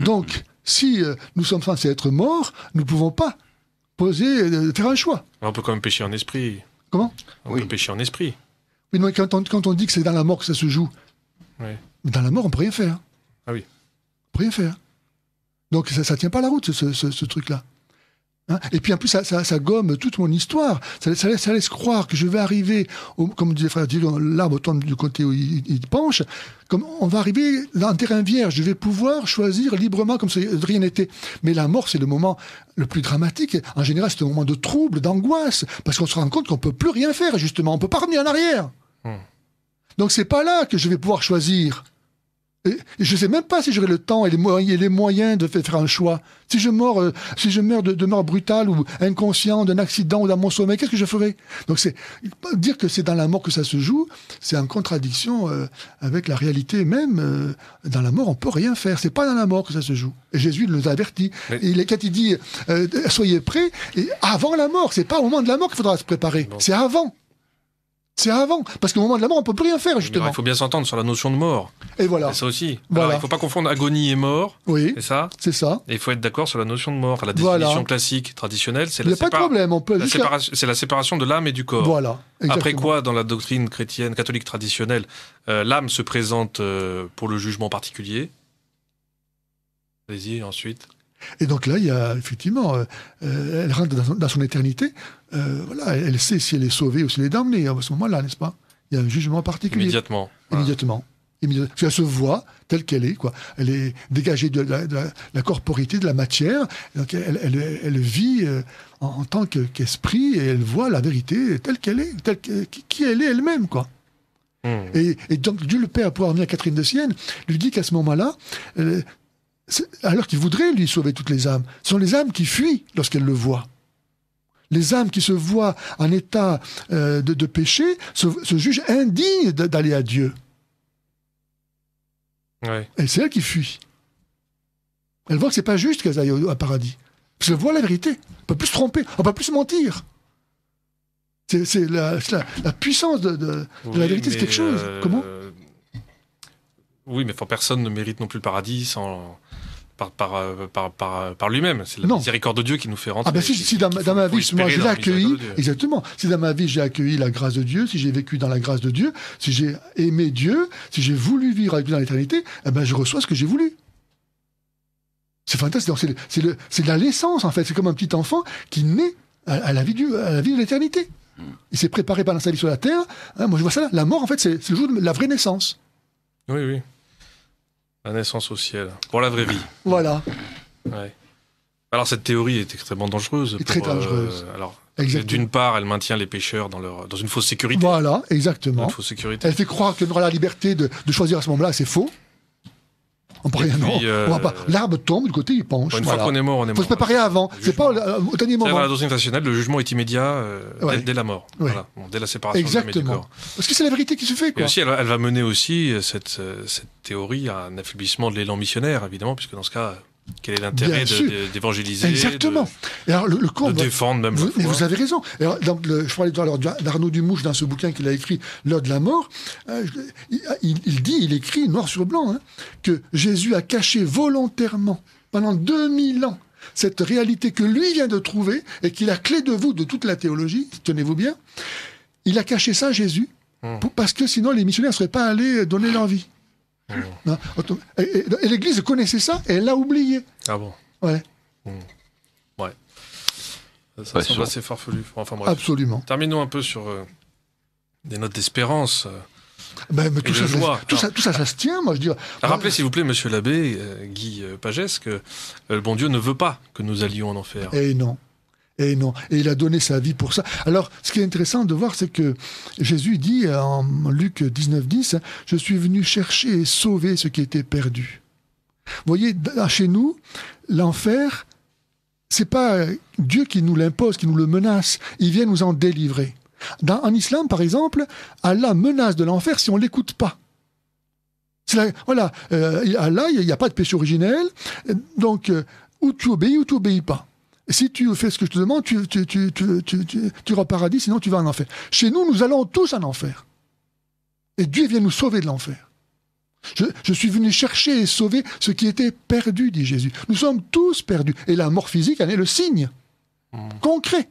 Hum, Donc, hum. si euh, nous sommes censés être morts, nous ne pouvons pas poser, faire un choix. on peut quand même pécher en esprit. Comment On peut pécher en esprit. Oui, mais quand on, dit que c'est dans la mort que ça se joue, dans la mort, on ne peut rien faire. Ah oui. On peut rien faire. Donc ça ne tient pas la route, ce truc-là. Hein, et puis en plus, ça, gomme toute mon histoire. Ça, laisse, croire que je vais arriver, comme disait Frère Diego, l'arbre tombe du côté où il, penche. Comme on va arriver en terrain vierge, je vais pouvoir choisir librement comme si rien n'était. Mais la mort, c'est le moment le plus dramatique. En général, c'est le moment de trouble, d'angoisse, parce qu'on se rend compte qu'on ne peut plus rien faire. Justement, on peut pas revenir en arrière. Hmm. Donc c'est pas là que je vais pouvoir choisir je ne sais même pas si j'aurai le temps et les, moyens de faire un choix. Si je meurs, euh, si je meurs de, mort brutale ou inconscient d'un accident ou dans mon sommeil, qu'est-ce que je ferai Donc c'est dire que c'est dans la mort que ça se joue, c'est en contradiction euh, avec la réalité même. Euh, dans la mort, on peut rien faire. C'est pas dans la mort que ça se joue. Et Jésus nous avertit. Et il, quand il dit soyez prêts, et avant la mort, c'est pas au moment de la mort qu'il faudra se préparer. C'est avant. C'est avant, parce qu'au moment de la mort, on peut plus rien faire justement. Il faut bien s'entendre sur la notion de mort. Et voilà. ça aussi. Voilà. ne il faut pas confondre agonie et mort. Oui. C'est ça. C'est ça. Et il faut être d'accord sur la notion de mort. La définition classique traditionnelle, c'est la, pas de problème. On peut la séparation. C'est la séparation de l'âme et du corps. Voilà. Après quoi, dans la doctrine chrétienne catholique traditionnelle, euh, l'âme se présente euh, pour le jugement particulier. Allez-y ensuite. Et donc là, il y a effectivement, euh, elle rentre dans son éternité euh, voilà, elle sait si elle est sauvée ou si elle est damnée hein, à ce moment-là, n'est-ce pas Il y a un jugement particulier. Immédiatement. Immédiatement. Immédiatement. se voit telle qu'elle est, quoi. Elle est dégagée de la, corporité, de la matière. elle, vit euh, en, tant qu'esprit et elle voit la vérité telle qu'elle est, telle qui elle est elle-même, quoi. Hmm. Et, donc Dieu le Père, pour revenir à Catherine de Sienne, lui dit qu'à ce moment-là, alors euh, qu'il voudrait lui sauver toutes les âmes, ce sont les âmes qui fuient lorsqu'elles le voient les âmes qui se voient en état euh, de, péché se, jugent indignes d'aller à Dieu. Et c'est elles qui fuient. Elles voient que c'est pas juste qu'elles aillent au, paradis. Parce qu'elles voient la vérité. On peut plus se tromper, on peut plus mentir. C'est la, puissance de, la vérité, c'est quelque chose. Euh, Comment Oui, mais personne ne mérite non plus le paradis sans euh, euh, par, lui-même. C'est la miséricorde de Dieu qui nous fait rentrer. Ah ben si, dans, ma vie, accueilli, exactement. Si dans ma vie, j'ai accueilli la grâce de Dieu, si j'ai vécu dans la grâce de Dieu, si j'ai aimé Dieu, si j'ai voulu vivre avec lui dans l'éternité, eh ben, je reçois ce que j'ai voulu. C'est fantastique. C'est la naissance, en fait. C'est comme un petit enfant qui naît à, la vie de l'éternité. Il s'est préparé par la vie sur la terre. Hein, moi, je vois ça La mort, en fait, c'est le jour de la vraie naissance. Oui, oui. La naissance au ciel. Pour la vraie vie. Voilà. Alors cette théorie est extrêmement dangereuse. très euh, dangereuse. d'une part, elle maintient les pêcheurs dans, leur, dans une fausse sécurité. Voilà, exactement. Une fausse sécurité. Elle fait croire que aura la liberté de, de choisir à ce moment-là, c'est faux. On peut rien, non. Euh, pas... L'arbre tombe du côté, il penche. Une fois qu'on est mort, on est mort. Faut se préparer avant. C'est pas au, dernier moment. Dans la doctrine nationale, le jugement est immédiat euh, dès, la mort. Voilà. dès la séparation Exactement. Du corps. Parce que c'est la vérité qui se fait. Quoi. aussi, elle, va mener aussi euh, cette théorie à un affaiblissement de l'élan missionnaire, évidemment, puisque dans ce cas, quel est l'intérêt d'évangéliser Exactement. et alors, le, le défendre même. Vous, mais vous avez raison. Alors, dans le, je parlais d'Arnaud Dumouche dans ce bouquin qu'il a écrit, L'heure de la mort. Euh, ah, il, dit, il écrit noir sur blanc, hein, que Jésus a caché volontairement pendant 2000 ans cette réalité que lui vient de trouver et qu'il la clé de vous de toute la théologie, tenez-vous bien. Il a caché ça, Jésus, hum. parce que sinon les missionnaires ne seraient pas allés donner leur vie. Mmh. Et, l'Église connaissait ça et elle l'a oublié. Ah bon Ouais. Mmh. Ouais. Ça semble assez farfelu. Absolument. Terminons un peu sur euh, des notes d'espérance. Euh, ben, tout, ça, Tout, ça, ça, se tient, moi je dis. Ah, rappelez, s'il vous plaît, monsieur l'abbé euh, Guy Pagès, que le bon Dieu ne veut pas que nous allions en enfer. Eh non. Et non, et il a donné sa vie pour ça. Alors, ce qui est intéressant de voir, c'est que Jésus dit en Luc 19, 10, Je suis venu chercher et sauver ce qui était perdu. Vous voyez, là, chez nous, l'enfer, c'est pas Dieu qui nous l'impose, qui nous le menace. Il vient nous en délivrer. Dans, en islam, par exemple, Allah menace de l'enfer si on ne l'écoute pas. voilà, Allah, euh, il n'y a, pas de péché originel. Donc, euh, ou tu obéis ou tu obéis pas. Si tu fais ce que je te demande, tu, iras au paradis, sinon tu vas en enfer. Chez nous, nous allons tous en enfer. Et Dieu vient nous sauver de l'enfer. Je, suis venu chercher et sauver ce qui était perdu, dit Jésus. Nous sommes tous perdus. Et la mort physique elle est le signe hmm. concret.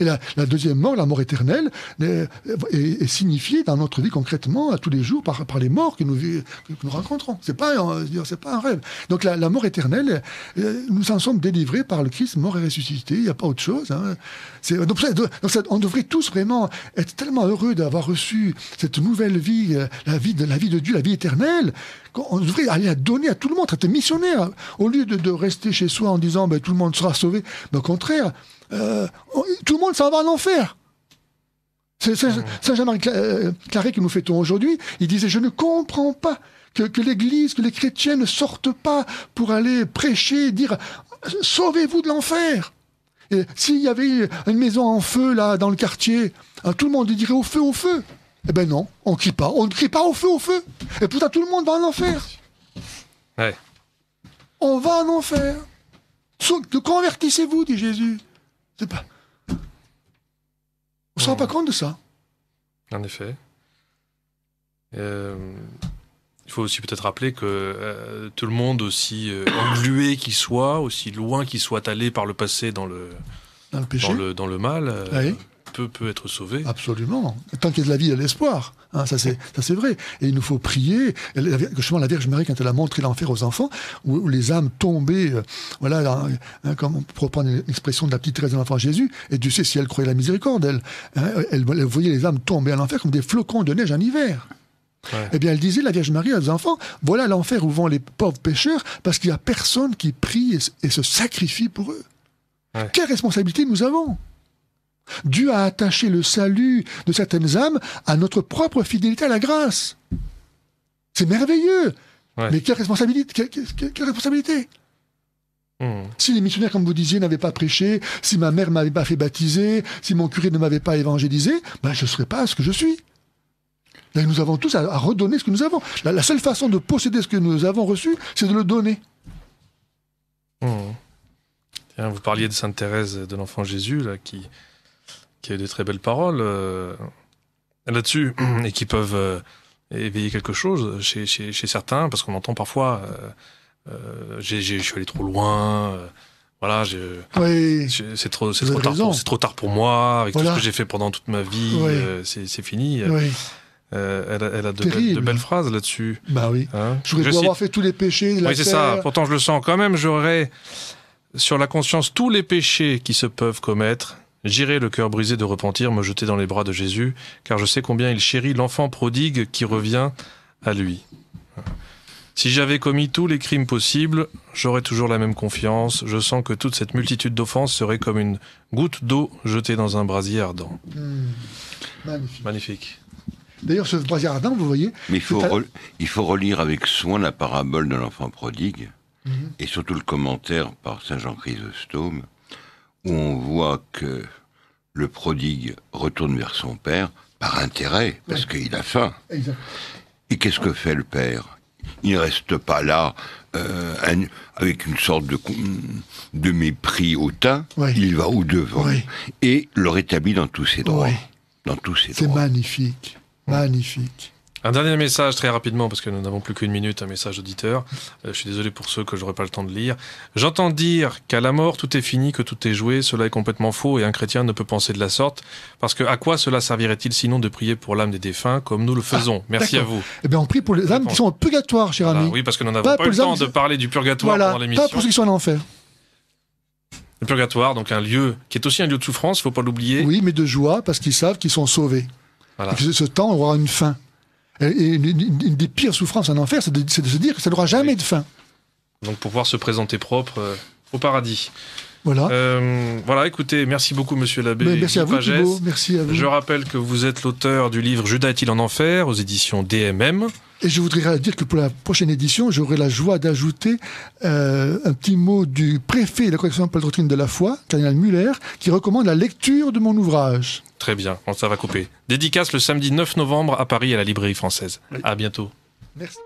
Et la, la, deuxième mort, la mort éternelle, euh, est, est, signifiée dans notre vie concrètement, à tous les jours, par, par les morts que nous, que nous rencontrons. C'est pas, euh, c'est pas un rêve. Donc la, la, mort éternelle, euh, nous en sommes délivrés par le Christ, mort et ressuscité. Il n'y a pas autre chose. Hein. Donc, on devrait tous vraiment être tellement heureux d'avoir reçu cette nouvelle vie, la vie de la vie de Dieu, la vie éternelle, qu'on devrait aller la donner à tout le monde, être missionnaire, au lieu de, de rester chez soi en disant ben, tout le monde sera sauvé. Ben, au contraire. Euh, oh, tout le monde s'en va en enfer. C'est ah. Saint-Germain Claret que nous fêtons aujourd'hui. Il disait, je ne comprends pas que, l'Église, que les chrétiens ne sortent pas pour aller prêcher, dire, sauvez-vous de l'enfer. S'il y avait une maison en feu là dans le quartier, hein, tout le monde dirait au feu, au feu. Eh ben non, on ne crie pas, on ne crie pas au feu, au feu. Et pourtant tout le monde va en enfer. On va en enfer. Convertissez-vous, dit Jésus pas... On ne rend pas compte de ça. En effet. Euh, il faut aussi peut-être rappeler que euh, tout le monde, aussi euh, englué qu'il soit, aussi loin qu'il soit allé par le passé dans le, dans le, mal, peut être sauvé. Absolument. Tant qu'il y a de la vie, il y a de l'espoir. Hein, ça c'est vrai. Et il nous faut prier. la, la Vierge Marie, quand elle a montré l'enfer aux enfants, où, les âmes tombées, euh, voilà, hein, comme pour prendre l'expression de la petite Thérèse de l'enfant Jésus, et Dieu sait si elle croyait la miséricorde, elle, hein, elle, voyait les âmes tomber à l'enfer comme des flocons de neige en hiver. Ouais. Eh bien, elle disait, la Vierge Marie, aux enfants, voilà l'enfer où vont les pauvres pécheurs, parce qu'il n'y a personne qui prie et, se sacrifie pour eux. Quelle responsabilité nous avons Dieu a attaché le salut de certaines âmes à notre propre fidélité à la grâce. C'est merveilleux. Mais quelle responsabilité, quelle, responsabilité hmm. Si les missionnaires, comme vous disiez, n'avaient pas prêché, si ma mère m'avait pas fait baptiser, si mon curé ne m'avait pas évangélisé, ben je ne serais pas ce que je suis. nous avons tous à, redonner ce que nous avons. La, seule façon de posséder ce que nous avons reçu, c'est de le donner. Hmm. vous parliez de Sainte Thérèse de l'Enfant Jésus, là, qui, qui a eu des très belles paroles euh, là-dessus et qui peuvent euh, éveiller quelque chose chez, chez, chez certains, parce qu'on entend parfois euh, je suis allé trop loin. voilà, c'est trop, c'est trop tard, c'est trop tard pour moi. Avec tout ce que j'ai fait pendant toute ma vie, c'est fini. elle, a, elle a de, belles, de, phrases là-dessus. Bah oui. Hein je voudrais avoir fait tous les péchés. De la oui, c'est ça. Pourtant, je le sens quand même. J'aurais sur la conscience tous les péchés qui se peuvent commettre J'irai, le cœur brisé de repentir, me jeter dans les bras de Jésus, car je sais combien il chérit l'enfant prodigue qui revient à lui. Si j'avais commis tous les crimes possibles, j'aurais toujours la même confiance. Je sens que toute cette multitude d'offenses serait comme une goutte d'eau jetée dans un brasier ardent. Hmm. Magnifique. D'ailleurs, ce brasier ardent, vous voyez. Mais il faut, relire avec soin la parabole de l'enfant prodigue mhm. et surtout le commentaire par saint Jean Chrysostome où on voit que le prodigue retourne vers son père par intérêt, parce qu'il a faim. Et qu'est-ce que fait le père Il ne reste pas là euh, avec une sorte de, mépris hautain. Il va au devant et le rétablit dans tous ses droits. Dans tous ses droits. C'est magnifique, magnifique. Un dernier message très rapidement, parce que nous n'avons plus qu'une minute, un message auditeur. Euh, je suis désolé pour ceux que je n'aurai pas le temps de lire. J'entends dire qu'à la mort, tout est fini, que tout est joué. Cela est complètement faux et un chrétien ne peut penser de la sorte. Parce que à quoi cela servirait-il sinon de prier pour l'âme des défunts comme nous le ah, faisons Merci à vous. Eh bien, on prie pour les âmes qui sont au purgatoire, cher ami. Oui, parce que nous n'avons pas, eu le temps de parler du purgatoire pendant l'émission. Pas pour ceux qui sont en enfer. Le purgatoire, donc un lieu qui est aussi un lieu de souffrance, il ne faut pas l'oublier. Oui, mais de joie, parce qu'ils savent qu'ils sont sauvés. ce temps aura une fin. Et une des pires souffrances en enfer, c'est de, se dire que ça n'aura jamais de fin. Donc pour pouvoir se présenter propre euh, au paradis. Voilà. Euh, voilà, écoutez, merci beaucoup, monsieur l'abbé. Ben, merci, à vous, merci à vous. Je rappelle que vous êtes l'auteur du livre Judas est-il en enfer aux éditions DMM. Et je voudrais dire que pour la prochaine édition, j'aurai la joie d'ajouter euh, un petit mot du préfet de la collection de la foi, Cardinal Muller, qui recommande la lecture de mon ouvrage. Très bien, ça va couper. Dédicace le samedi 9 novembre à Paris à la librairie française. À bientôt. Merci.